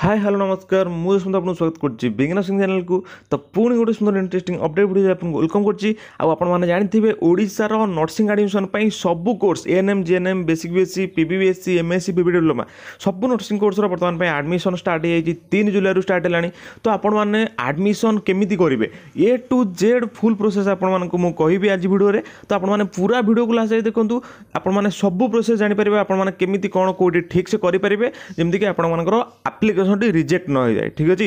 high hello ନମସ୍କାର ମୁଁ ସୁନ୍ଦର ଆପଣଙ୍କୁ ସ୍ୱାଗତ କରୁଛି ବିଜ୍ଞାନ ସିଂ ଚ୍ୟାନେଲକୁ ତ ପୁଣି ଗୋଟେ ସୁନ୍ଦର ଇଣ୍ଟରେଷ୍ଟିଂ ଅପଡ଼େଟ୍ ଭିଡ଼ିଓ ଆପଣଙ୍କୁ ୱେଲକମ୍ କରୁଛି ଆଉ ଆପଣମାନେ ଜାଣିଥିବେ ଓଡ଼ିଶାର ନର୍ସିଂ ଆଡ଼ମିସନ୍ ପାଇଁ ସବୁ course ANM GNM basic BSc PBSc MSc PB diploma ସବୁ ନର୍ସିଂ କୋର୍ସର ବର୍ତ୍ତମାନ ପାଇଁ ଆଡ଼ମିସନ୍ ଷ୍ଟାର୍ଟ ହେଇଯାଇଛି ତିନି ଜୁଲାଇରୁ ଷ୍ଟାର୍ଟ ହେଲାଣି ତ ଆପଣମାନେ ଆଡ଼ମିସନ୍ କେମିତି କରିବେ A to Z full process ଆପଣମାନଙ୍କୁ ମୁଁ କହିବି ଆଜି ଭିଡ଼ିଓରେ ତ ଆପଣମାନେ ପୁରା ଭିଡ଼ିଓକୁ ଲାଷ୍ଟ ଯାଇ ଦେଖନ୍ତୁ ଆପଣମାନେ ସବୁ ପ୍ରୋସେସ୍ ଜାଣିପାରିବେ ଆପଣମାନେ କେମିତି କ'ଣ କେଉଁଠି ଠିକ୍ସେ କରିପାରିବେ ଯେମିତିକି ଆପଣମାନଙ୍କର ଆପ୍ଲିକେସନ୍ আপ্লিকেশনটি রিজেক্ট ନ যায় ঠিক আছে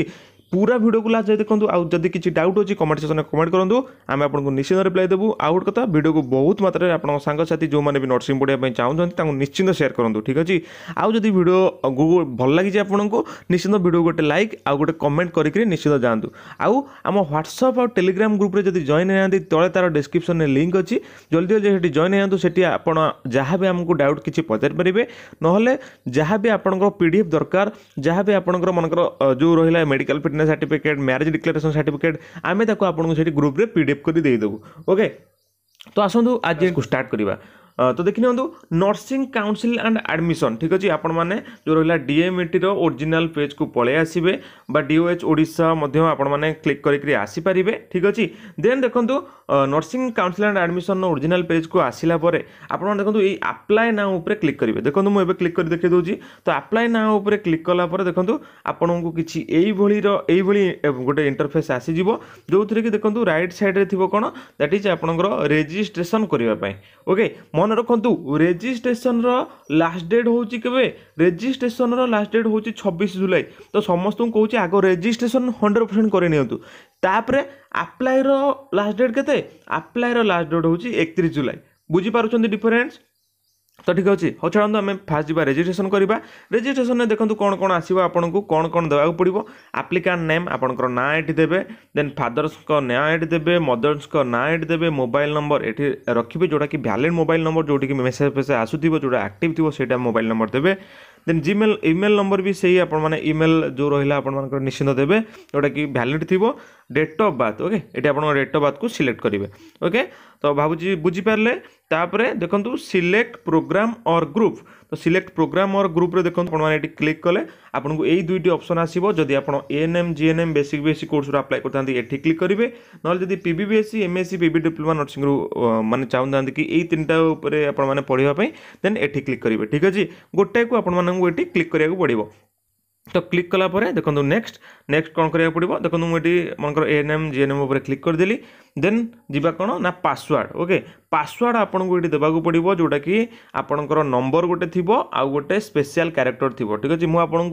ପୁରା ଭିଡ଼ିଓକୁ ଲାଷ୍ଟ ଯାଇ ଦେଖନ୍ତୁ ଆଉ ଯଦି କିଛି ଡାଉଟ୍ ଅଛି କମେଣ୍ଟ ସେକ୍ସନରେ କମେଣ୍ଟ କରନ୍ତୁ ଆମେ ଆପଣଙ୍କୁ ନିଶ୍ଚିନ୍ତ ରିପ୍ଲାଏ ଦେବୁ ଆଉ ଗୋଟେ କଥା ଭିଡ଼ିଓକୁ ବହୁତ ମାତ୍ରାରେ ଆପଣଙ୍କ ସାଙ୍ଗସାଥୀ ଯେଉଁମାନେ ବି ନର୍ସିଂ ପଢ଼ିବା ପାଇଁ ଚାହୁଁଛନ୍ତି ତାଙ୍କୁ ନିଶ୍ଚିନ୍ତ ସେୟାର କରନ୍ତୁ ଠିକ୍ ଅଛି ଆଉ ଯଦି ଭିଡ଼ିଓ ଭଲ ଲାଗିଛି ଆପଣଙ୍କୁ ନିଶ୍ଚିନ୍ତ ଭିଡ଼ିଓକୁ ଗୋଟେ ଲାଇକ୍ ଆଉ ଗୋଟେ କମେଣ୍ଟ କରିକି ନିଶ୍ଚିନ୍ତ ଯାଆନ୍ତୁ ଆଉ ଆମ ହ୍ୱାଟ୍ସଆପ୍ ଆଉ ଟେଲିଗ୍ରାମ ଗ୍ରୁପ୍ରେ ଯଦି ଜଏନ୍ ହେଇନାହାନ୍ତି ତଳେ ତା'ର ଡିସ୍କ୍ରିପ୍ସନରେ ଲିଙ୍କ୍ ଅଛି ଜଲ୍ଦି ଜଲ୍ଦି ସେଠି ଜଏନ୍ ହେଇଯାନ୍ତୁ ସେଠି ଆପଣ ଯାହା ବି ଆମକୁ ଡାଉଟ୍ କିଛି ପଚାରିପାରିବେ ନହେଲେ ଯାହା ବି ଆପଣଙ୍କର ପି ଡି ଏଫ୍ ଦରକାର ଯାହା ବି ଆପଣଙ୍କର ମନେକର ଯେଉଁ ରହିଲା medical fitness marriage certificate marriage declaration certificate ଆମେ ତାକୁ ଆପଣଙ୍କୁ ସେଠି ଗ୍ରୁପ୍ରେ ପି ଡି ଏଫ୍ କରି ଦେଇଦେବୁ ଓକେ ତ ଆସନ୍ତୁ ଆଜି ଷ୍ଟାର୍ଟ କରିବା ତ ଦେଖି ନିଅନ୍ତୁ ନର୍ସିଂ କାଉନସିଲ୍ ଆଣ୍ଡ ଆଡ଼ମିସନ୍ ଠିକ୍ ଅଛି ଆପଣମାନେ ଯେଉଁ ରହିଲା ଡିଏମ୍ଇଟିର ଓରିଜିନାଲ୍ ପେଜ୍କୁ ପଳେଇ ଆସିବେ ବା ଡିଓଏଚ୍ ଓଡ଼ିଶା ମଧ୍ୟ ଆପଣମାନେ କ୍ଲିକ୍ କରିକିରି ଆସିପାରିବେ ଠିକ୍ ଅଛି ଦେନ୍ ଦେଖନ୍ତୁ ନର୍ସିଂ କାଉନସିଲ୍ ଆଣ୍ଡ ଆଡ଼ମିସନ୍ର ଓରିଜିନାଲ୍ ପେଜ୍କୁ ଆସିଲା ପରେ ଆପଣମାନେ ଦେଖନ୍ତୁ ଏଇ ଆପ୍ଲାଏ ନାଁ ଉପରେ କ୍ଲିକ୍ କରିବେ ଦେଖନ୍ତୁ ମୁଁ ଏବେ କ୍ଲିକ୍ କରି ଦେଖାଇ ଦେଉଛି ତ ଆପ୍ଲାଏ ନାଁ ଉପରେ କ୍ଲିକ୍ କଲା ପରେ ଦେଖନ୍ତୁ ଆପଣଙ୍କୁ କିଛି ଏଇଭଳିର ଏଇଭଳି ଗୋଟେ ଇଣ୍ଟରଫେସ୍ ଆସିଯିବ ଯେଉଁଥିରେ କି ଦେଖନ୍ତୁ ରାଇଟ୍ ସାଇଡ଼୍ରେ ଥିବ କ'ଣ ଦ୍ୟାଟ୍ ଇଜ୍ ଆପଣଙ୍କର ରେଜିଷ୍ଟ୍ରେସନ୍ କରିବା ପାଇଁ ଓକେ ମୋ ମନେ ରଖନ୍ତୁ ରେଜିଷ୍ଟ୍ରେସନର ଲାଷ୍ଟ ଡେଟ୍ ହେଉଛି କେବେ ରେଜିଷ୍ଟ୍ରେସନର ଲାଷ୍ଟ ଡେଟ୍ ହେଉଛି ଛବିଶ ଜୁଲାଇ ତ ସମସ୍ତଙ୍କୁ କହୁଛି ଆଗ ରେଜିଷ୍ଟ୍ରେସନ ହଣ୍ଡ୍ରେଡ଼୍ ପରସେଣ୍ଟ ନିଅନ୍ତୁ ତାପରେ ଆପ୍ଲାଏର ଲାଷ୍ଟ ଡେଟ୍ କେତେ ଆପ୍ଲାଏର ଲାଷ୍ଟ ଡେଟ୍ ହେଉଛି ଏକତିରିଶ ଜୁଲାଇ ବୁଝିପାରୁଛନ୍ତି ଡିଫରେନ୍ସ ତ ଠିକ୍ ଅଛି ହଉ ଛାଡ଼ନ୍ତୁ ଆମେ ଫାଷ୍ଟ ଯିବା ରେଜିଷ୍ଟ୍ରେସନ୍ କରିବା ରେଜିଷ୍ଟ୍ରେସନ୍ରେ ଦେଖନ୍ତୁ କ'ଣ କ'ଣ ଆସିବ ଆପଣଙ୍କୁ କ'ଣ କ'ଣ ଦେବାକୁ ପଡ଼ିବ ଆପ୍ଲିକାଣ୍ଟ ନେମ୍ ଆପଣଙ୍କର ନାଁ ଏଠି ଦେବେ ଦେନ୍ ଫାଦର୍ସଙ୍କ ନାଁ ଏଠି ଦେବେ ମଦର୍ସଙ୍କ ନାଁ ଏଠି ଦେବେ ମୋବାଇଲ୍ ନମ୍ବର ଏଠି ରଖିବେ ଯେଉଁଟାକି ଭ୍ୟାଲିଡ଼୍ ମୋବାଇଲ୍ ନମ୍ବର ଯେଉଁଠିକି ମେସେଜ୍ ଫେସେଜ୍ ଆସୁଥିବ ଯେଉଁଟା ଆକ୍ଟିଭ୍ ଥିବ ସେଇଟା ମୋବାଇଲ୍ ନମ୍ବର ଦେବେ ଦେନ୍ ଜିମେଲ ଇମେଲ ନମ୍ବର ବି ସେଇ ଆପଣମାନେ ଇମେଲ ଯେଉଁ ରହିଲା ଆପଣମାନଙ୍କର ନିଶ୍ଚିନ୍ତ ଦେବେ ଯେଉଁଟାକି ଭ୍ୟାଲିଡ଼ ଥିବ ଡେଟ୍ ଅଫ୍ ବାର୍ଥ ଓକେ ଏଠି ଆପଣଙ୍କ ଡେଟ୍ ଅଫ୍ ବାର୍ଥକୁ ସିଲେକ୍ଟ କରିବେ ଓକେ ତ ଭାବୁଛି ବୁଝିପାରିଲେ ତାପରେ ଦେଖନ୍ତୁ ସିଲେକ୍ଟ ପ୍ରୋଗ୍ରାମ୍ ଅର୍ ଗ୍ରୁପ୍ तो ସିଲେକ୍ଟ ପ୍ରୋଗ୍ରାମ୍ ଅର୍ ଗ୍ରୁପ୍ରେ ଦେଖନ୍ତୁ ଆପଣମାନେ ଏଠି କ୍ଲିକ୍ କଲେ ଆପଣଙ୍କୁ ଏଇ ଦୁଇଟି ଅପସନ୍ ଆସିବ ଯଦି ଆପଣ ଏଏନ୍ଏମ୍ ଜିଏନ୍ଏମ୍ ବେସିକ୍ ବିଏସ୍ସି କୋର୍ସରୁ ଆପ୍ଲାଏ କରିଥାନ୍ତି ଏଠି କ୍ଲିକ୍ କରିବେ ନହେଲେ ଯଦି PB BSc MSc PB diploma ନର୍ସିଂରୁ ମାନେ ଚାହୁଁଥାନ୍ତି କି ଏଇ ତିନିଟା ଉପରେ ଆପଣମାନେ ପଢ଼ିବା ପାଇଁ ଦେନ୍ ଏଠି କ୍ଲିକ୍ କରିବେ ଠିକ୍ ଅଛି ଗୋଟାଏକୁ ଆପଣମାନଙ୍କୁ ଏଠି କ୍ଲିକ୍ କରିବାକୁ ପଡ଼ିବ তো ক্লিক কলা পরে দেখুন নেক্সট নেক্সট কোণ করা পড়ব দেখুন এটি মনকর এএনএম জিএনএম উপরে ক্লিক করেদেলি দেন যা কোণ না পাসওয়ার্ড ওকে পাসওয়ার্ড আপনার এটি দেওয়া পড়ব যেটা কি আপনার নম্বর গোটে থিব আউ গোটে স্পেশাল ক্যারেক্টর থিব ঠিক আছে মু আপনার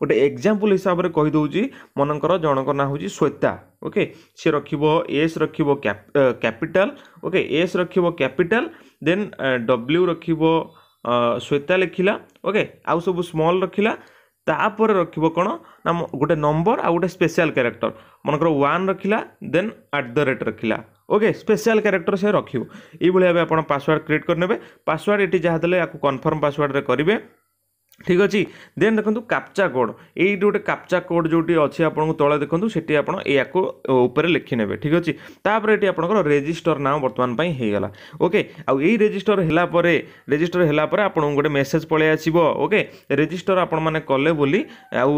গোটে এক্সাম্পল হিসাবে কহিদেছি মনকর জনক না হচ্ছে শ্বেতা ওকে সে রক্ষব এস রক্ষব ক্যাপিটাল ওকে এস রক্ষব ক্যাপিটাল দেন ডব্লু রক্ষব শ্বেতা লেখিলা ওকে আউ সব স্মল রখিলা ତାପରେ ରଖିବ କ'ଣ ନା ଗୋଟେ ନମ୍ବର ଆଉ ଗୋଟେ ସ୍ପେଶାଲ କ୍ୟାରେକ୍ଟର ମନେକର ୱାନ୍ ରଖିଲା ଦେନ୍ ଆଟ୍ ଦ ରେଟ୍ ରଖିଲା ଓକେ ସ୍ପେଶାଲ କ୍ୟାରେକ୍ଟର ସେ ରଖିବ ଏଇଭଳି ଭାବେ ଆପଣ ପାସୱାର୍ଡ଼ କ୍ରିଏଟ୍ କରିନେବେ ପାସୱାର୍ଡ଼ ଏଠି ଯାହା ଦେଲେ ୟାକୁ କନଫର୍ମ ପାସୱାର୍ଡ଼ରେ କରିବେ ঠিক ଅଛି ଦେନ୍ ଦେଖନ୍ତୁ କାପ୍ଚା କୋଡ଼୍ ଏଇଠି ଗୋଟେ କାପ୍ଚା କୋଡ଼୍ ଯେଉଁଠି ଅଛି ଆପଣଙ୍କୁ ତଳେ ଦେଖନ୍ତୁ ସେଠି ଆପଣ ଏହାକୁ ଉପରେ ଲେଖିନେବେ ଠିକ୍ ଅଛି ତାପରେ ଏଠି ଆପଣଙ୍କର ରେଜିଷ୍ଟର ନାଁ ବର୍ତ୍ତମାନ ପାଇଁ ହେଇଗଲା ଓକେ ଆଉ ଏଇ ରେଜିଷ୍ଟର ହେଲା ପରେ ରେଜିଷ୍ଟର ହେଲା ପରେ ଆପଣଙ୍କୁ ଗୋଟେ ମେସେଜ୍ ପଳେଇ ଆସିବ ଓକେ ରେଜିଷ୍ଟର ଆପଣମାନେ କଲେ ବୋଲି ଆଉ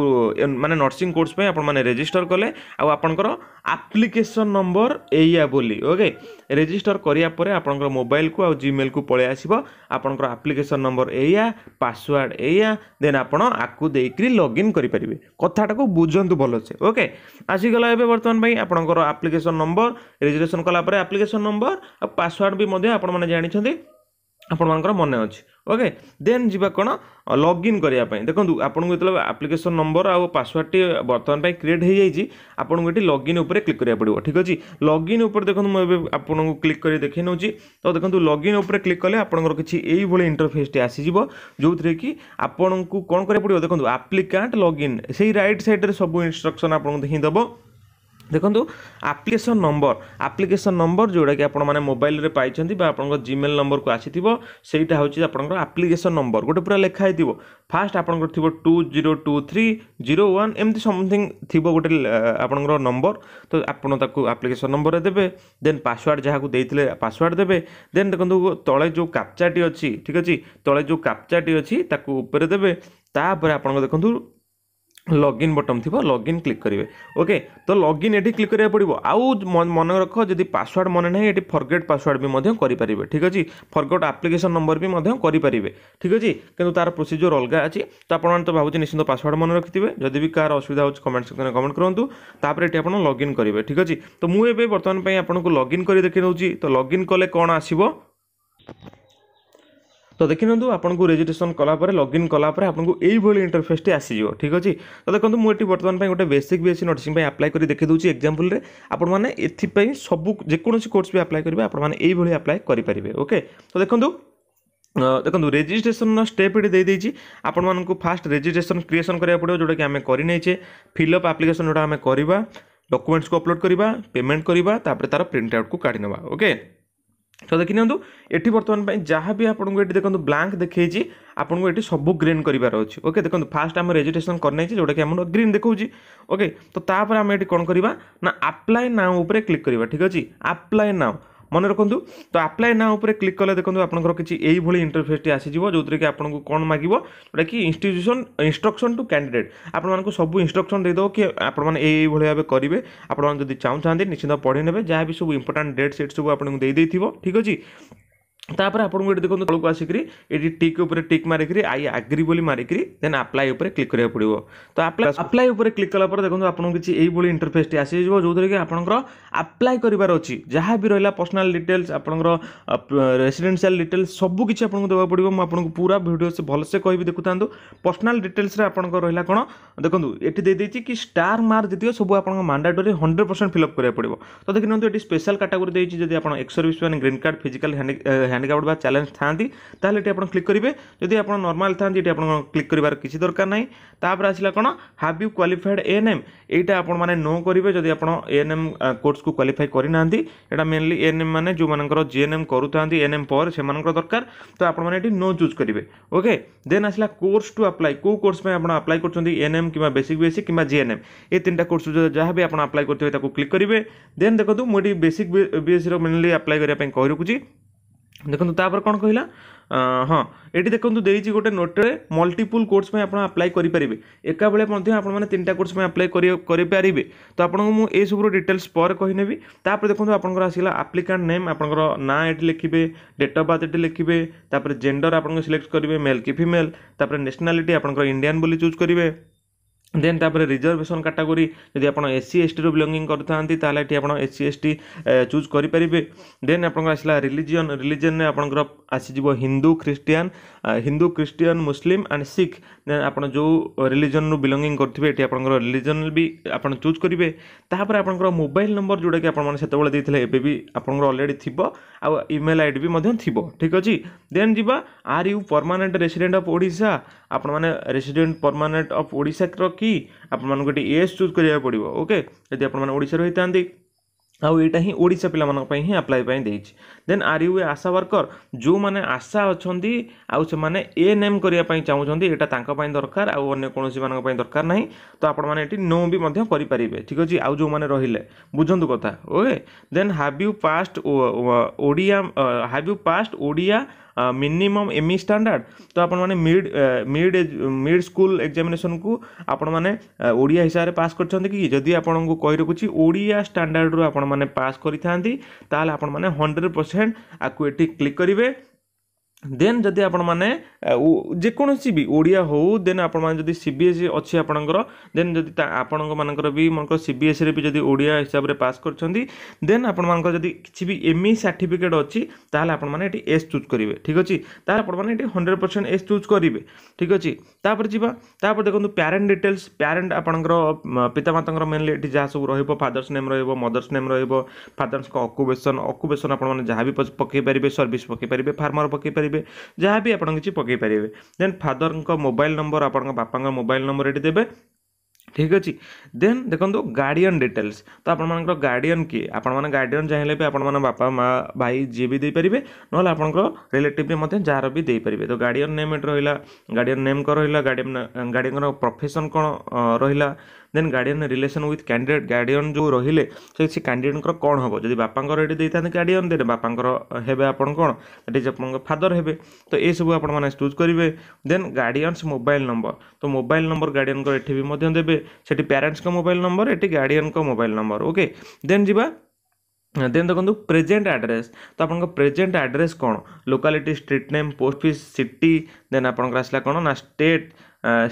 ମାନେ ନର୍ସିଂ କୋର୍ସ ପାଇଁ ଆପଣମାନେ ରେଜିଷ୍ଟର କଲେ ଆଉ ଆପଣଙ୍କର ଆପ୍ଲିକେସନ୍ ନମ୍ବର ଏଇଆ ବୋଲି ଓକେ ରେଜିଷ୍ଟର କରିବା ପରେ ଆପଣଙ୍କର ମୋବାଇଲକୁ ଆଉ ଜିମେଲକୁ ପଳେଇ ଆସିବ ଆପଣଙ୍କର ଆପ୍ଲିକେସନ୍ ନମ୍ବର ଏଇଆ ପାସୱାର୍ଡ଼ ଏଇଆ ଦେନ୍ ଆପଣ ଆକୁ ଦେଇକରି ଲଗ୍ଇନ୍ କରିପାରିବେ କଥାଟାକୁ ବୁଝନ୍ତୁ ଭଲସେ ଓକେ ଆସିଗଲା ଏବେ ବର୍ତ୍ତମାନ ପାଇଁ ଆପଣଙ୍କର ଆପ୍ଲିକେସନ୍ ନମ୍ବର ରେଜିଷ୍ଟ୍ରେସନ୍ କଲା ପରେ ଆପ୍ଲିକେସନ୍ ନମ୍ବର ଆଉ ପାସୱାର୍ଡ଼ ବି ମଧ୍ୟ ଆପଣମାନେ ଜାଣିଛନ୍ତି ଆପଣମାନଙ୍କର ମନେ ଅଛି ଓକେ ଦେନ୍ ଯିବା କ'ଣ ଲଗ୍ଇନ୍ କରିବା ପାଇଁ ଦେଖନ୍ତୁ ଆପଣଙ୍କୁ ଯେତେବେଳେ ଆପ୍ଲିକେସନ୍ ନମ୍ବର ଆଉ ପାସୱାର୍ଡ଼ଟି ବର୍ତ୍ତମାନ ପାଇଁ କ୍ରିଏଟ୍ ହୋଇଯାଇଛି ଆପଣଙ୍କୁ ଏଠି ଲଗ୍ଇନ୍ ଉପରେ କ୍ଲିକ୍ କରିବାକୁ ପଡ଼ିବ ଠିକ୍ ଅଛି ଲଗ୍ଇନ୍ ଉପରେ ଦେଖନ୍ତୁ ମୁଁ ଏବେ ଆପଣଙ୍କୁ କ୍ଲିକ୍ କରି ଦେଖେଇ ନେଉଛି ତ ଦେଖନ୍ତୁ ଲଗ୍ଇନ୍ ଉପରେ କ୍ଲିକ୍ କଲେ ଆପଣଙ୍କର କିଛି ଏଇଭଳି ଇଣ୍ଟରଫେସ୍ଟି ଆସିଯିବ ଯେଉଁଥିରେ କି ଆପଣଙ୍କୁ କ'ଣ କରିବାକୁ ପଡ଼ିବ ଦେଖନ୍ତୁ ଆପ୍ଲିକାଣ୍ଟ ଲଗ୍ଇନ୍ ସେଇ ରାଇଟ୍ ସାଇଡ଼୍ରେ ସବୁ ଇନଷ୍ଟ୍ରକ୍ସନ୍ ଆପଣଙ୍କୁ ହିଁ ଦେବ ଦେଖନ୍ତୁ ଆପ୍ଲିକେସନ୍ ନମ୍ବର ଆପ୍ଲିକେସନ୍ ନମ୍ବର ଯେଉଁଟାକି ଆପଣମାନେ ମୋବାଇଲରେ ପାଇଛନ୍ତି ବା ଆପଣଙ୍କ ଜିମେଲ୍ ନମ୍ବରକୁ ଆସିଥିବ ସେଇଟା ହେଉଛି ଆପଣଙ୍କର ଆପ୍ଲିକେସନ୍ ନମ୍ବର ଗୋଟେ ପୁରା ଲେଖା ହେଇଥିବ ଫାଷ୍ଟ ଆପଣଙ୍କର ଥିବ two zero two three zero one ଏମିତି ସମଥିଙ୍ଗ ଥିବ ଗୋଟେ ଆପଣଙ୍କର ନମ୍ବର ତ ଆପଣ ତାକୁ ଆପ୍ଲିକେସନ୍ ନମ୍ବରରେ ଦେବେ ଦେନ୍ ପାସୱାର୍ଡ଼ ଯାହାକୁ ଦେଇଥିଲେ ପାସୱାର୍ଡ଼ ଦେବେ ଦେନ୍ ଦେଖନ୍ତୁ ତଳେ ଯେଉଁ କାପ୍ଚାଟି ଅଛି ଠିକ୍ ଅଛି ତଳେ ଯେଉଁ କାପ୍ଚାଟି ଅଛି ତାକୁ ଉପରେ ଦେବେ ତାପରେ ଆପଣଙ୍କ ଦେଖନ୍ତୁ লগইন ବଟନ୍ ଥିବ ଲଗ୍ଇନ୍ କ୍ଲିକ୍ କରିବେ ଓକେ ତ ଲଗ୍ଇନ୍ ଏଠି କ୍ଲିକ୍ କରିବାକୁ ପଡ଼ିବ ଆଉ ମନେ ରଖ ଯଦି ପାସୱାର୍ଡ଼ ମନେ ନାହିଁ ଏଠି ଫର୍ଗେଟ୍ ପାସୱାର୍ଡ଼ ବି ମଧ୍ୟ କରିପାରିବେ ଠିକ୍ ଅଛି ଫର୍ଗଟ୍ ଆପ୍ଲିକେସନ୍ ନମ୍ବର ବି ମଧ୍ୟ କରିପାରିବେ ଠିକ୍ ଅଛି କିନ୍ତୁ ତା'ର ପ୍ରୋସିଜିଓର ଅଲଗା ଅଛି ତ ଆପଣମାନେ ତ ଭାବୁଛି ନିଶ୍ଚିନ୍ତ ପାସୱାର୍ଡ଼ ମନେ ରଖିଥିବେ ଯଦି ବି କାହାର ଅସୁବିଧା ହେଉଛି କମେଣ୍ଟ ସେକ୍ସନ୍ରେ କମେଣ୍ଟ କରନ୍ତୁ ତାପରେ ଏଠି ଆପଣ ଲଗ୍ଇନ୍ କରିବେ ଠିକ୍ ଅଛି ତ ମୁଁ ଏବେ ବର୍ତ୍ତମାନ ପାଇଁ ଆପଣଙ୍କୁ ଲଗ୍ଇନ୍ କରି ଦେଖି ଦେଉଛି ତ ଲଗ୍ଇନ୍ କଲେ କ'ଣ ଆସିବ তো ଦେଖିନିଅନ୍ତୁ ଆପଣଙ୍କୁ ରେଜିଷ୍ଟ୍ରେସନ୍ କଲାପରେ ଲଗ୍ଇନ୍ କଲାପରେ ଆପଣଙ୍କୁ ଏଇଭଳି ଇଣ୍ଟରଫେସ୍ଟି ଆସିଯିବ ଠିକ୍ ଅଛି ତ ଦେଖନ୍ତୁ ମୁଁ ଏଠି ବର୍ତ୍ତମାନ ପାଇଁ ଗୋଟେ ବେସିକ୍ ବି ଏସି ନୋଟିସିଂ ପାଇଁ ଆପ୍ଲାଏ କରି ଦେଖିଦେଉଛି ଏକ୍ଜାମ୍ପଲ୍ରେ ଆପଣମାନେ ଏଥିପାଇଁ ସବୁ ଯେକୌଣସି କୋର୍ସ ବି ଆପ୍ଲାଏ କରିବେ ଆପଣମାନେ ଏଇଭଳି ଆପ୍ଲାଏ କରିପାରିବେ ଓକେ ତ ଦେଖନ୍ତୁ ଦେଖନ୍ତୁ ରେଜିଷ୍ଟ୍ରେସନର ଷ୍ଟେପ୍ ଏଠି ଦେଇଦେଇଛି ଆପଣମାନଙ୍କୁ ଫାଷ୍ଟ ରେଜିଷ୍ଟ୍ରେସନ କ୍ରିଏସନ୍ କରିବାକୁ ପଡ଼ିବ ଯେଉଁଟାକି ଆମେ କରିନେଇଛେ ଫିଲ୍ଅପ୍ ଆପ୍ଲିକେସନ୍ ଯେଉଁଟା ଆମେ କରିବା ଡକୁମେଣ୍ଟସକୁ ଅପଲୋଡ଼ କରିବା ପେମେଣ୍ଟ କରିବା ତାପରେ ତା'ର ପ୍ରିଣ୍ଟ ଆଉଟ୍କୁ କାଢ଼ିନେବା ଓକେ ତ ଦେଖିନିଅନ୍ତୁ ଏଠି ବର୍ତ୍ତମାନ ପାଇଁ ଯାହା ବି ଆପଣଙ୍କୁ ଏଠି ଦେଖନ୍ତୁ ବ୍ଲାଙ୍କ ଦେଖେଇଛି ଆପଣଙ୍କୁ ଏଠି ସବୁ ଗ୍ରୀନ୍ କରିବାର ଅଛି ଓକେ ଦେଖନ୍ତୁ ଫାଷ୍ଟ ଆମେ ରେଜିଷ୍ଟ୍ରେସନ୍ କରିନେଇଛି ଯେଉଁଟାକି ଆମର ଗ୍ରୀନ୍ ଦେଖାଉଛି ଓକେ ତ ତାପରେ ଆମେ ଏଠି କ'ଣ କରିବା ନା ଆପ୍ଲାଏ ନାଓ ଉପରେ କ୍ଲିକ୍ କରିବା ଠିକ୍ ଅଛି ଆପ୍ଲାଏ ନାଓ মনে রাখতু তো আপ্লাই না উপরে ক্লিক কলে দেখুন আপনার কিছু এইভাবে ইন্টরফেসটি আসিযোগ যেউথে কি আপনার কোণ মাগব যেটা কি ইনস্টিট্যুশন ইনস্ট্রকশন টু ক্যান্ডিডেট আপনার সব ইনস্ট্রকশন দিয়ে দেব কি আপনার এইভাবে ভাবে করবে আপনার যদি চাহুচান নিশ্চিত পড়ে নেবে যা বি সব ইম্পর্টাট ডেট সেট সব আপনার দিয়ে দিয়ে ঠিক আছে ତାପରେ ଆପଣଙ୍କୁ ଏଠି ଦେଖନ୍ତୁ ତଳକୁ ଆସିକରି ଏଠି ଟିକ୍ ଉପରେ ଟିକ୍ ମାରିକରି ଆଇ ଆଗ୍ରି ବୋଲି ମାରିକରି ଦେନ୍ ଆପ୍ଲାଏ ଉପରେ କ୍ଲିକ୍ କରିବାକୁ ପଡ଼ିବ ତ ଆପ୍ଲାଏ ଆପ୍ଲାଏ ଉପରେ କ୍ଲିକ୍ କଲା ପରେ ଦେଖନ୍ତୁ ଆପଣଙ୍କୁ କିଛି ଏଇଭଳି ଇଣ୍ଟରଫେସ୍ଟି ଆସିଯିବ ଯେଉଁଥିରେ କି ଆପଣଙ୍କର ଆପ୍ଲାଏ କରିବାର ଅଛି ଯାହା ବି ରହିଲା ପର୍ସନାଲ୍ ଡିଟେଲ୍ସ ଆପଣଙ୍କର ରେସିଡେନ୍ସିଆଲ୍ ଡିଟେଲ୍ସ ସବୁ କିଛି ଆପଣଙ୍କୁ ଦେବାକୁ ପଡ଼ିବ ମୁଁ ଆପଣଙ୍କୁ ପୁରା ଭିଡ଼ିଓ ସେ ଭଲସେ କହିବି ଦେଖୁଥାନ୍ତୁ ପର୍ସନାଲ୍ ଡିଟେଲ୍ସରେ ଆପଣଙ୍କର ରହିଲା କ'ଣ ଦେଖନ୍ତୁ ଏଠି ଦେଇଦେଇଛି କି ଷ୍ଟାର୍ ମାର୍କ ଯେତିକ ସବୁ ଆପଣଙ୍କ ମାଣ୍ଡାଟୋରୀ ହଣ୍ଡ୍ରେଡ଼ ପରସେଣ୍ଟ ଫିଲ୍ଅପ୍ କରିବାକୁ ପଡ଼ିବ ତ ଦେଖିନିଅନ୍ତୁ ଏଠି ସ୍ପେଶାଲ୍ କାଟାଗୋରୀ ଦେଇଛି ଯଦି ଆପଣ ex service man green card physical ହ୍ୟାଣ୍ଡି হ্যান্ডিক্যাপ্ট বা চ্যালেঞ্জ থাকে তাহলে এটি আপনার ক্লিক করবে যদি আপনার নর্মাল থাকে এটি আপনার ক্লিক করবার কিছু দরকার না তাপরে আসলে কোণ have you qualified A N M এইটা আপনার মানে নো করবে যদি আপনার এএন এম কোর্সকে কোয়ালিফাই করে না এটা মেনলি এএন এম মানে যে জিএন এম করুথান্তি এএন এম পরে সে দরকার তো আপনার এটি নো চুজ করবে ওকে দেন আসলে কোর্স টু আপ্লাই কেউ কোর্স আপনার আপ্লাই করছেন এএন এম কিংবা বেসিক বিএসসি কিংবা জিএনএম এই তিনটা কোর্স যা বি আপনার আপ্লাই করতে তাকে ক্লিক করবে দেন দেখুন মু এটি বেসিক বিএসসি মেনলি আপ্লাই করা কই রকুছি ଦେଖନ୍ତୁ ତାପରେ କ'ଣ କହିଲା ହଁ ଏଠି ଦେଖନ୍ତୁ ଦେଇଛି ଗୋଟେ ନୋଟ୍ରେ ମଲ୍ଟିପୁଲ୍ କୋର୍ସ ପାଇଁ ଆପଣ ଆପ୍ଲାଏ କରିପାରିବେ ଏକାବେଳେ ମଧ୍ୟ ଆପଣମାନେ ତିନିଟା କୋର୍ସ ପାଇଁ ଆପ୍ଲାଏ କରିପାରିବେ ତ ଆପଣଙ୍କୁ ମୁଁ ଏସବୁର ଡିଟେଲ୍ସ ପରେ କହିନେବି ତାପରେ ଦେଖନ୍ତୁ ଆପଣଙ୍କର ଆସିଲା ଆପ୍ଲିକାଣ୍ଟ ନେମ୍ ଆପଣଙ୍କର ନାଁ ଏଠି ଲେଖିବେ ଡେଟ୍ ଅଫ୍ ବାର୍ଥ ଏଠି ଲେଖିବେ ତାପରେ ଜେଣ୍ଡର ଆପଣଙ୍କ ସିଲେକ୍ଟ କରିବେ ମେଲ୍ କି ଫିମେଲ୍ ତାପରେ ନ୍ୟାସନାଲିଟି ଆପଣଙ୍କର ଇଣ୍ଡିଆନ୍ ବୋଲି ଚୁଜ୍ କରିବେ দেন তাপরে রিজর্ভেসন ক্যাটাগোরি যদি আপনার এসসি এসটিরু বিলঙ্গিং করতে তাহলে এটি আপনার এসসি এসটি চুজ করে দেন আপনার আসলা রিলিজিয়ন রিলিজিয়ন আপনার আসিযোগ Hindu Christian Hindu Christian Muslim and Sikh then আপনার যে রিলিজিয়ন বিলঙ্গিং করতে এটি আপনার রিলিজিয়ন বি আপনার চুজ করবে তাপরে আপনার মোবাইল নম্বর যেটা কি আপনার সেতবে দিয়ে এবে বি আপনার অলরেডি থাকবে আমেল আইডি বি ঠিক আছে দেন যা are you permanent resident of Odisha ଆପଣମାନେ ରେସିଡେଣ୍ଟ ପରମାନେଣ୍ଟ ଅଫ୍ ଓଡ଼ିଶା ରଖି ଆପଣମାନଙ୍କୁ ଏଠି ଏଜ୍ ଚୁଜ୍ କରିବାକୁ ପଡ଼ିବ ଓକେ ଯଦି ଆପଣମାନେ ଓଡ଼ିଶାରୁ ହେଇଥାନ୍ତି ଆଉ ଏଇଟା ହିଁ ଓଡ଼ିଶା ପିଲାମାନଙ୍କ ପାଇଁ ହିଁ ଆପ୍ଲାଏ ପାଇଁ ଦେଇଛି ଦେନ୍ are U A ASHA worker ଯେଉଁମାନେ ଆଶା ଅଛନ୍ତି ଆଉ ସେମାନେ ଏ ନେମ୍ କରିବା ପାଇଁ ଚାହୁଁଛନ୍ତି ଏଇଟା ତାଙ୍କ ପାଇଁ ଦରକାର ଆଉ ଅନ୍ୟ କୌଣସିମାନଙ୍କ ପାଇଁ ଦରକାର ନାହିଁ ତ ଆପଣମାନେ ଏଠି ନୋ ବି ମଧ୍ୟ କରିପାରିବେ ଠିକ୍ ଅଛି ଆଉ ଯେଉଁମାନେ ରହିଲେ ବୁଝନ୍ତୁ କଥା okay then have you passed Odia have you passed Odia minimum ଏମି ଷ୍ଟାଣ୍ଡାର୍ଡ଼ ତ ଆପଣମାନେ ମିଡ୍ ମିଡ୍ ମିଡ୍ ସ୍କୁଲ ଏକ୍ଜାମିନେସନକୁ ଆପଣମାନେ ଓଡ଼ିଆ ହିସାବରେ ପାସ୍ କରିଛନ୍ତି କି ଯଦି ଆପଣଙ୍କୁ କହି ରଖୁଛି ଓଡ଼ିଆ ଷ୍ଟାଣ୍ଡାର୍ଡ଼ରୁ ଆପଣମାନେ ପାସ୍ କରିଥାନ୍ତି ତାହେଲେ ଆପଣମାନେ ହଣ୍ଡ୍ରେଡ଼ ପରସେଣ୍ଟ କଣ୍ଟେଣ୍ଟ ଆକୁ ଏଠି କ୍ଲିକ୍ କରିବେ ଦେନ୍ ଯଦି ଆପଣମାନେ ଯେକୌଣସି ବି ଓଡ଼ିଆ ହେଉ ଦେନ୍ ଆପଣମାନେ ଯଦି ସି ବି ଏସ୍ ଇ ଅଛି ଆପଣଙ୍କର ଦେନ୍ ଯଦି ଆପଣଙ୍କମାନଙ୍କର ବି ମନେକର ସି ବି ଏସ୍ଇରେ ବି ଯଦି ଓଡ଼ିଆ ହିସାବରେ ପାସ୍ କରିଛନ୍ତି ଦେନ୍ ଆପଣମାନଙ୍କର ଯଦି କିଛି ବି ଏମ୍ ଇ ସାର୍ଟିଫିକେଟ୍ ଅଛି ତାହେଲେ ଆପଣମାନେ ଏଠି ଏସ୍ ଚୁଜ୍ କରିବେ ଠିକ୍ ଅଛି ତାହେଲେ ଆପଣମାନେ ଏଠି ହଣ୍ଡ୍ରେଡ଼ ପରସେଣ୍ଟ ଏସ୍ ଚୁଜ୍ କରିବେ ଠିକ୍ ଅଛି ତାପରେ ଯିବା ତାପରେ ଦେଖନ୍ତୁ ପ୍ୟାରେଣ୍ଟ ଡିଟେଲ୍ସ ପ୍ୟାରେଣ୍ଟ ଆପଣଙ୍କର ପିତାମାତାଙ୍କର ମେନଲି ଏଠି ଯାହା ସବୁ ରହିବ ଫାଦର୍ସ ନେମ୍ ରହିବ ମଦର୍ସ ନେମ୍ ରହିବ ଫାଦର୍ସଙ୍କ ଅକୁବେସନ୍ ଅକୁବେସନ୍ ଆପଣମାନେ ଯାହା ବି ପକାଇ ପାରିବେ ସର୍ଭିସ୍ ପକାଇ ପାରିବେ ଫାର୍ମର ପକାଇ ପାରିବେ କରିପାରିବେ ଯାହା ବି ଆପଣ କିଛି ପକାଇ ପାରିବେ ଦେନ୍ ଫାଦରଙ୍କ ମୋବାଇଲ୍ ନମ୍ବର ଆପଣଙ୍କ ବାପାଙ୍କ ମୋବାଇଲ୍ ନମ୍ବର ଏଠି ଦେବେ ଠିକ୍ ଅଛି ଦେନ୍ ଦେଖନ୍ତୁ ଗାର୍ଡ଼ିଆନ୍ ଡିଟେଲ୍ସ ତ ଆପଣମାନଙ୍କର ଗାର୍ଡ଼ିଆନ୍ କିଏ ଆପଣମାନେ ଗାର୍ଡ଼ିଆନ୍ ଚାହିଁଲେ ବି ଆପଣମାନେ ବାପା ମା' ଭାଇ ଯିଏ ବି ଦେଇପାରିବେ ନହେଲେ ଆପଣଙ୍କର ରିଲେଟିଭ୍ରେ ମଧ୍ୟ ଯାହାର ବି ଦେଇପାରିବେ ତ ଗାର୍ଡ଼ିଆନ୍ ନେମ୍ ଏଠି ରହିଲା ଗାର୍ଡ଼ିଆନ୍ ନେମ୍ କ'ଣ ରହିଲା ଗାର୍ଡ଼ିଆନ୍ ଗାର୍ଡ଼ିଆନର ପ୍ରଫେସନ୍ କ'ଣ ରହିଲା then guardian relation with candidate guardian ଯେଉଁ ରହିଲେ ସେ ସେ କ୍ୟାଣ୍ଡିଡେଟ୍ଙ୍କର କ'ଣ ହେବ ଯଦି ବାପାଙ୍କର ଏଠି ଦେଇଥାନ୍ତେ ଗାର୍ଡ଼ିଆନ୍ ଦେନ୍ ବାପାଙ୍କର ହେବେ ଆପଣ କ'ଣ ଦ୍ୟାଟ୍ ଇଜ୍ ଆପଣଙ୍କ ଫାଦର୍ ହେବେ ତ ଏସବୁ ଆପଣମାନେ ଚୁଜ୍ କରିବେ ଦେନ୍ ଗାର୍ଡ଼ିଆନ୍ସ ମୋବାଇଲ୍ ନମ୍ବର ତ ମୋବାଇଲ୍ ନମ୍ବର ଗାର୍ଡ଼ିଆନ୍ଙ୍କର ଏଠି ବି ମଧ୍ୟ ଦେବେ ସେଠି ପ୍ୟାରେଣ୍ଟସ୍ଙ୍କ ମୋବାଇଲ୍ ନମ୍ବର ଏଠି ଗାର୍ଡ଼ିଆନ୍ଙ୍କ ମୋବାଇଲ୍ ନମ୍ବର ଓକେ ଦେନ୍ ଯିବା ଦେନ୍ ଦେଖନ୍ତୁ ପ୍ରେଜେଣ୍ଟ ଆଡ଼୍ରେସ୍ ତ ଆପଣଙ୍କ ପ୍ରେଜେଣ୍ଟ ଆଡ଼୍ରେସ୍ କ'ଣ locality street name post office city then ଆପଣଙ୍କର ଆସିଲା କ'ଣ ନା ଷ୍ଟେଟ୍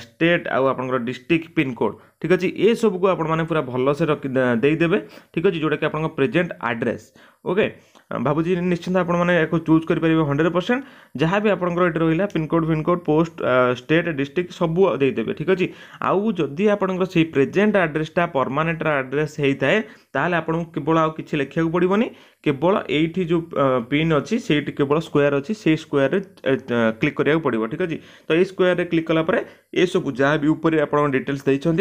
ଷ୍ଟେଟ୍ ଆଉ ଆପଣଙ୍କର ଡିଷ୍ଟ୍ରିକ୍ଟ ପିନ୍କୋଡ଼୍ ঠিক আছে এসবুক আপনার পুরা ভালসে রকিদেবে ঠিক আছে যেটা কি আপনার প্রেজেন্ট আড্রেস ওকে ভাবুছি নিশ্চিন্ত আপনার এখন চুজ করে পারবে হন্ড্রেড পরসেন্ট যা বি আপনার এটি রহলা pincode pincode post state district সবু দেইদেবে ঠিক আছে আউ যদি আপনার সেই প্রেজেন্ট আড্রেসটা পরমানেন্ট আড্রেস হয়ে থাকে তাহলে আপনার কেবল আউ কিছু লেখা পড়বনি কেবল এইটি যে পিন অছি সেইটি কেবল স্কোয়ার অছি সেই স্কোয়ারে ক্লিক করা পড়ব ঠিক আছে তো এই স্কোয়ারে ক্লিক কলাপরে এসবু যা বি উপরে আপনার ডিটেলস দিয়েছেন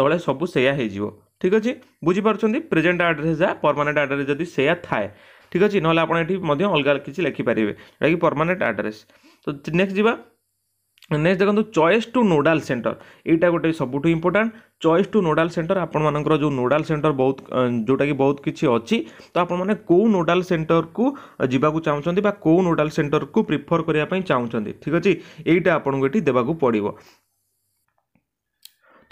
ସେତେବେଳେ ସବୁ ସେଇଆ ହେଇଯିବ ଠିକ୍ ଅଛି ବୁଝିପାରୁଛନ୍ତି ପ୍ରେଜେଣ୍ଟ ଆଡ଼୍ରେସ୍ ଯାହା ପରମାନେଣ୍ଟ ଆଡ଼୍ରେସ୍ ଯଦି ସେଇଆ ଥାଏ ଠିକ୍ ଅଛି ନହେଲେ ଆପଣ ଏଠି ମଧ୍ୟ ଅଲଗା କିଛି ଲେଖିପାରିବେ ଯେଉଁଟାକି ପରମାନେଣ୍ଟ ଆଡ଼୍ରେସ୍ ତ ନେକ୍ସଟ ଯିବା ନେକ୍ସଟ ଦେଖନ୍ତୁ ଚଏସ୍ ଟୁ ନୋଡ଼ାଲ ସେଣ୍ଟର ଏଇଟା ଗୋଟେ ସବୁଠୁ important choice to nodal centre ଆପଣମାନଙ୍କର ଯେଉଁ ନୋଡ଼ାଲ ସେଣ୍ଟର ବହୁତ ଯେଉଁଟାକି ବହୁତ କିଛି ଅଛି ତ ଆପଣମାନେ କେଉଁ ନୋଡ଼ାଲ ସେଣ୍ଟରକୁ ଯିବାକୁ ଚାହୁଁଛନ୍ତି ବା କେଉଁ ନୋଡ଼ାଲ ସେଣ୍ଟରକୁ ପ୍ରିଫର କରିବା ପାଇଁ ଚାହୁଁଛନ୍ତି ଠିକ୍ ଅଛି ଏଇଟା ଆପଣଙ୍କୁ ଏଠି ଦେବାକୁ ପଡ଼ିବ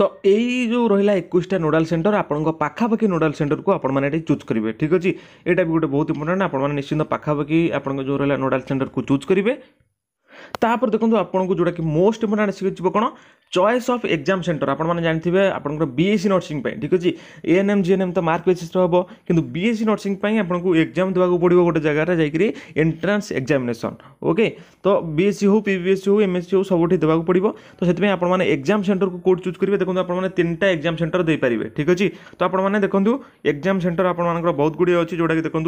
তো ଏଇ ଯେଉଁ ରହିଲା ଏକୋଇଶଟା ନୋଡ଼ାଲ ସେଣ୍ଟର ଆପଣଙ୍କ ପାଖାପାଖି ନୋଡ଼ାଲ ସେଣ୍ଟରକୁ ଆପଣମାନେ ଏଠି ଚୁଜ୍ କରିବେ ଠିକ୍ ଅଛି ଏଇଟା ବି ଗୋଟେ ବହୁତ ଇମ୍ପୋର୍ଟାଣ୍ଟ ଆପଣମାନେ ନିଶ୍ଚିନ୍ତ ପାଖାପାଖି ଆପଣଙ୍କ ଯେଉଁ ରହିଲା ନୋଡ଼ାଲ ସେଣ୍ଟରକୁ ଚୁଜ୍ କରିବେ ତାପରେ ଦେଖନ୍ତୁ ଆପଣଙ୍କୁ ଯେଉଁଟାକି ମୋଷ୍ଟ ଇମ୍ପୋର୍ଟାଣ୍ଟ ଆସିଯିବ କ'ଣ চয়েস অফ এক্সাম সেন্টর আপনার জাঁথিবে আপনার বিএসসি নর্সিং ঠিক আছে এএনএম জিএনএম তো মার্ক বেসিসে হব কিন্তু বিএসসি নর্সিং আপনার এক্সাম দেওয়া পড়ব গোটে জায়গায় যাই এন্ট্রান্স এক্সামিনেসন ওকে তো বিএসসি হো পিবিএসসি হো এমএসসি হো সবুঠি দেওয়া পড়ব তো সেই আপনার এক্সাম সেন্টর কোড চুজ করবে দেখুন আপনার তিনটা এক্সাম সেন্টর দিয়ে ঠিক আছে তো আপনার দেখুন এক্সাম সেন্টর আপনার বহুত গুড়ি অছি যেটা কি দেখুন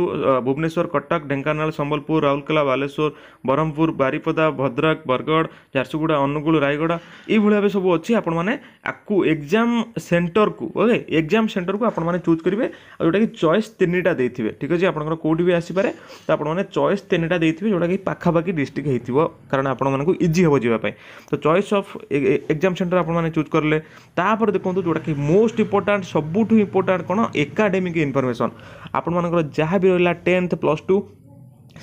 ভুবনেশ্বর কটক ঢেঙ্কানাল সম্বলপুর রাউরকেলা বালেশ্বর ব্রহ্মপুর বারিপদা ভদ্রক বরগড় ঝারসুগুড়া অনুগুল রায়গড়া এইভাবে ସବୁ ଅଛି ଆପଣମାନେ ଆକୁ ଏକ୍ଜାମ୍ ସେଣ୍ଟରକୁ ଓକେ ଏକ୍ଜାମ୍ ସେଣ୍ଟରକୁ ଆପଣମାନେ ଚୁଜ୍ କରିବେ ଆଉ ଯେଉଁଟାକି ଚଏସ୍ ତିନିଟା ଦେଇଥିବେ ଠିକ୍ ଅଛି ଆପଣଙ୍କର କେଉଁଠି ବି ଆସିପାରେ ତ ଆପଣମାନେ ଚଏସ୍ ତିନିଟା ଦେଇଥିବେ ଯେଉଁଟାକି ପାଖାପାଖି ଡିଷ୍ଟ୍ରିକ୍ଟ ହେଇଥିବ କାରଣ ଆପଣମାନଙ୍କୁ ଇଜି ହେବ ଯିବା ପାଇଁ ତ ଚଏସ୍ ଅଫ୍ ଏକ୍ଜାମ୍ ସେଣ୍ଟର ଆପଣମାନେ ଚୁଜ୍ କଲେ ତାପରେ ଦେଖନ୍ତୁ ଯେଉଁଟାକି ମୋଷ୍ଟ ଇମ୍ପୋର୍ଟାଣ୍ଟ ସବୁଠୁ ଇମ୍ପୋର୍ଟାଣ୍ଟ କ'ଣ ଏକାଡେମିକ୍ ଇନଫର୍ମେସନ୍ ଆପଣମାନଙ୍କର ଯାହା ବି ରହିଲା ଟେନ୍ଥ ପ୍ଲସ୍ ଟୁ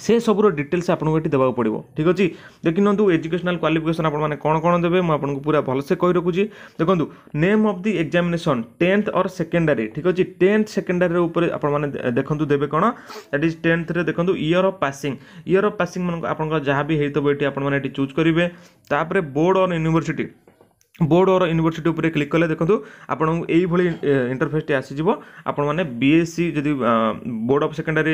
ସେ ସବୁର ଡିଟେଲ୍ସ ଆପଣଙ୍କୁ ଏଠି ଦେବାକୁ ପଡ଼ିବ ଠିକ୍ ଅଛି ଦେଖିନିଅନ୍ତୁ ଏଜୁକେସନାଲ୍ କ୍ୱାଲିଫିକେସନ୍ ଆପଣମାନେ କ'ଣ କ'ଣ ଦେବେ ମୁଁ ଆପଣଙ୍କୁ ପୁରା ଭଲସେ କହି ରଖୁଛି ଦେଖନ୍ତୁ name of the examination tenth or secondary ଠିକ୍ ଅଛି ଟେନ୍ଥ ସେକେଣ୍ଡାରୀ ଉପରେ ଆପଣମାନେ ଦେଖନ୍ତୁ ଦେବେ କ'ଣ ଦ୍ୟାଟ୍ ଇଜ୍ ଟେନ୍ଥରେ ଦେଖନ୍ତୁ year of passing year of passing ମାନଙ୍କ ଆପଣଙ୍କର ଯାହା ବି ହେଇଥିବ ଏଠି ଆପଣମାନେ ଏଠି ଚୁଜ୍ କରିବେ ତାପରେ board on university board or university ଉପରେ କ୍ଲିକ୍ କଲେ ଦେଖନ୍ତୁ ଆପଣଙ୍କୁ ଏଇଭଳି ଇଣ୍ଟରଫେସ୍ଟି ଆସିଯିବ ଆପଣମାନେ ବି ଏସ୍ ସି ଯଦି ବୋର୍ଡ଼ ଅଫ୍ ସେକେଣ୍ଡାରୀ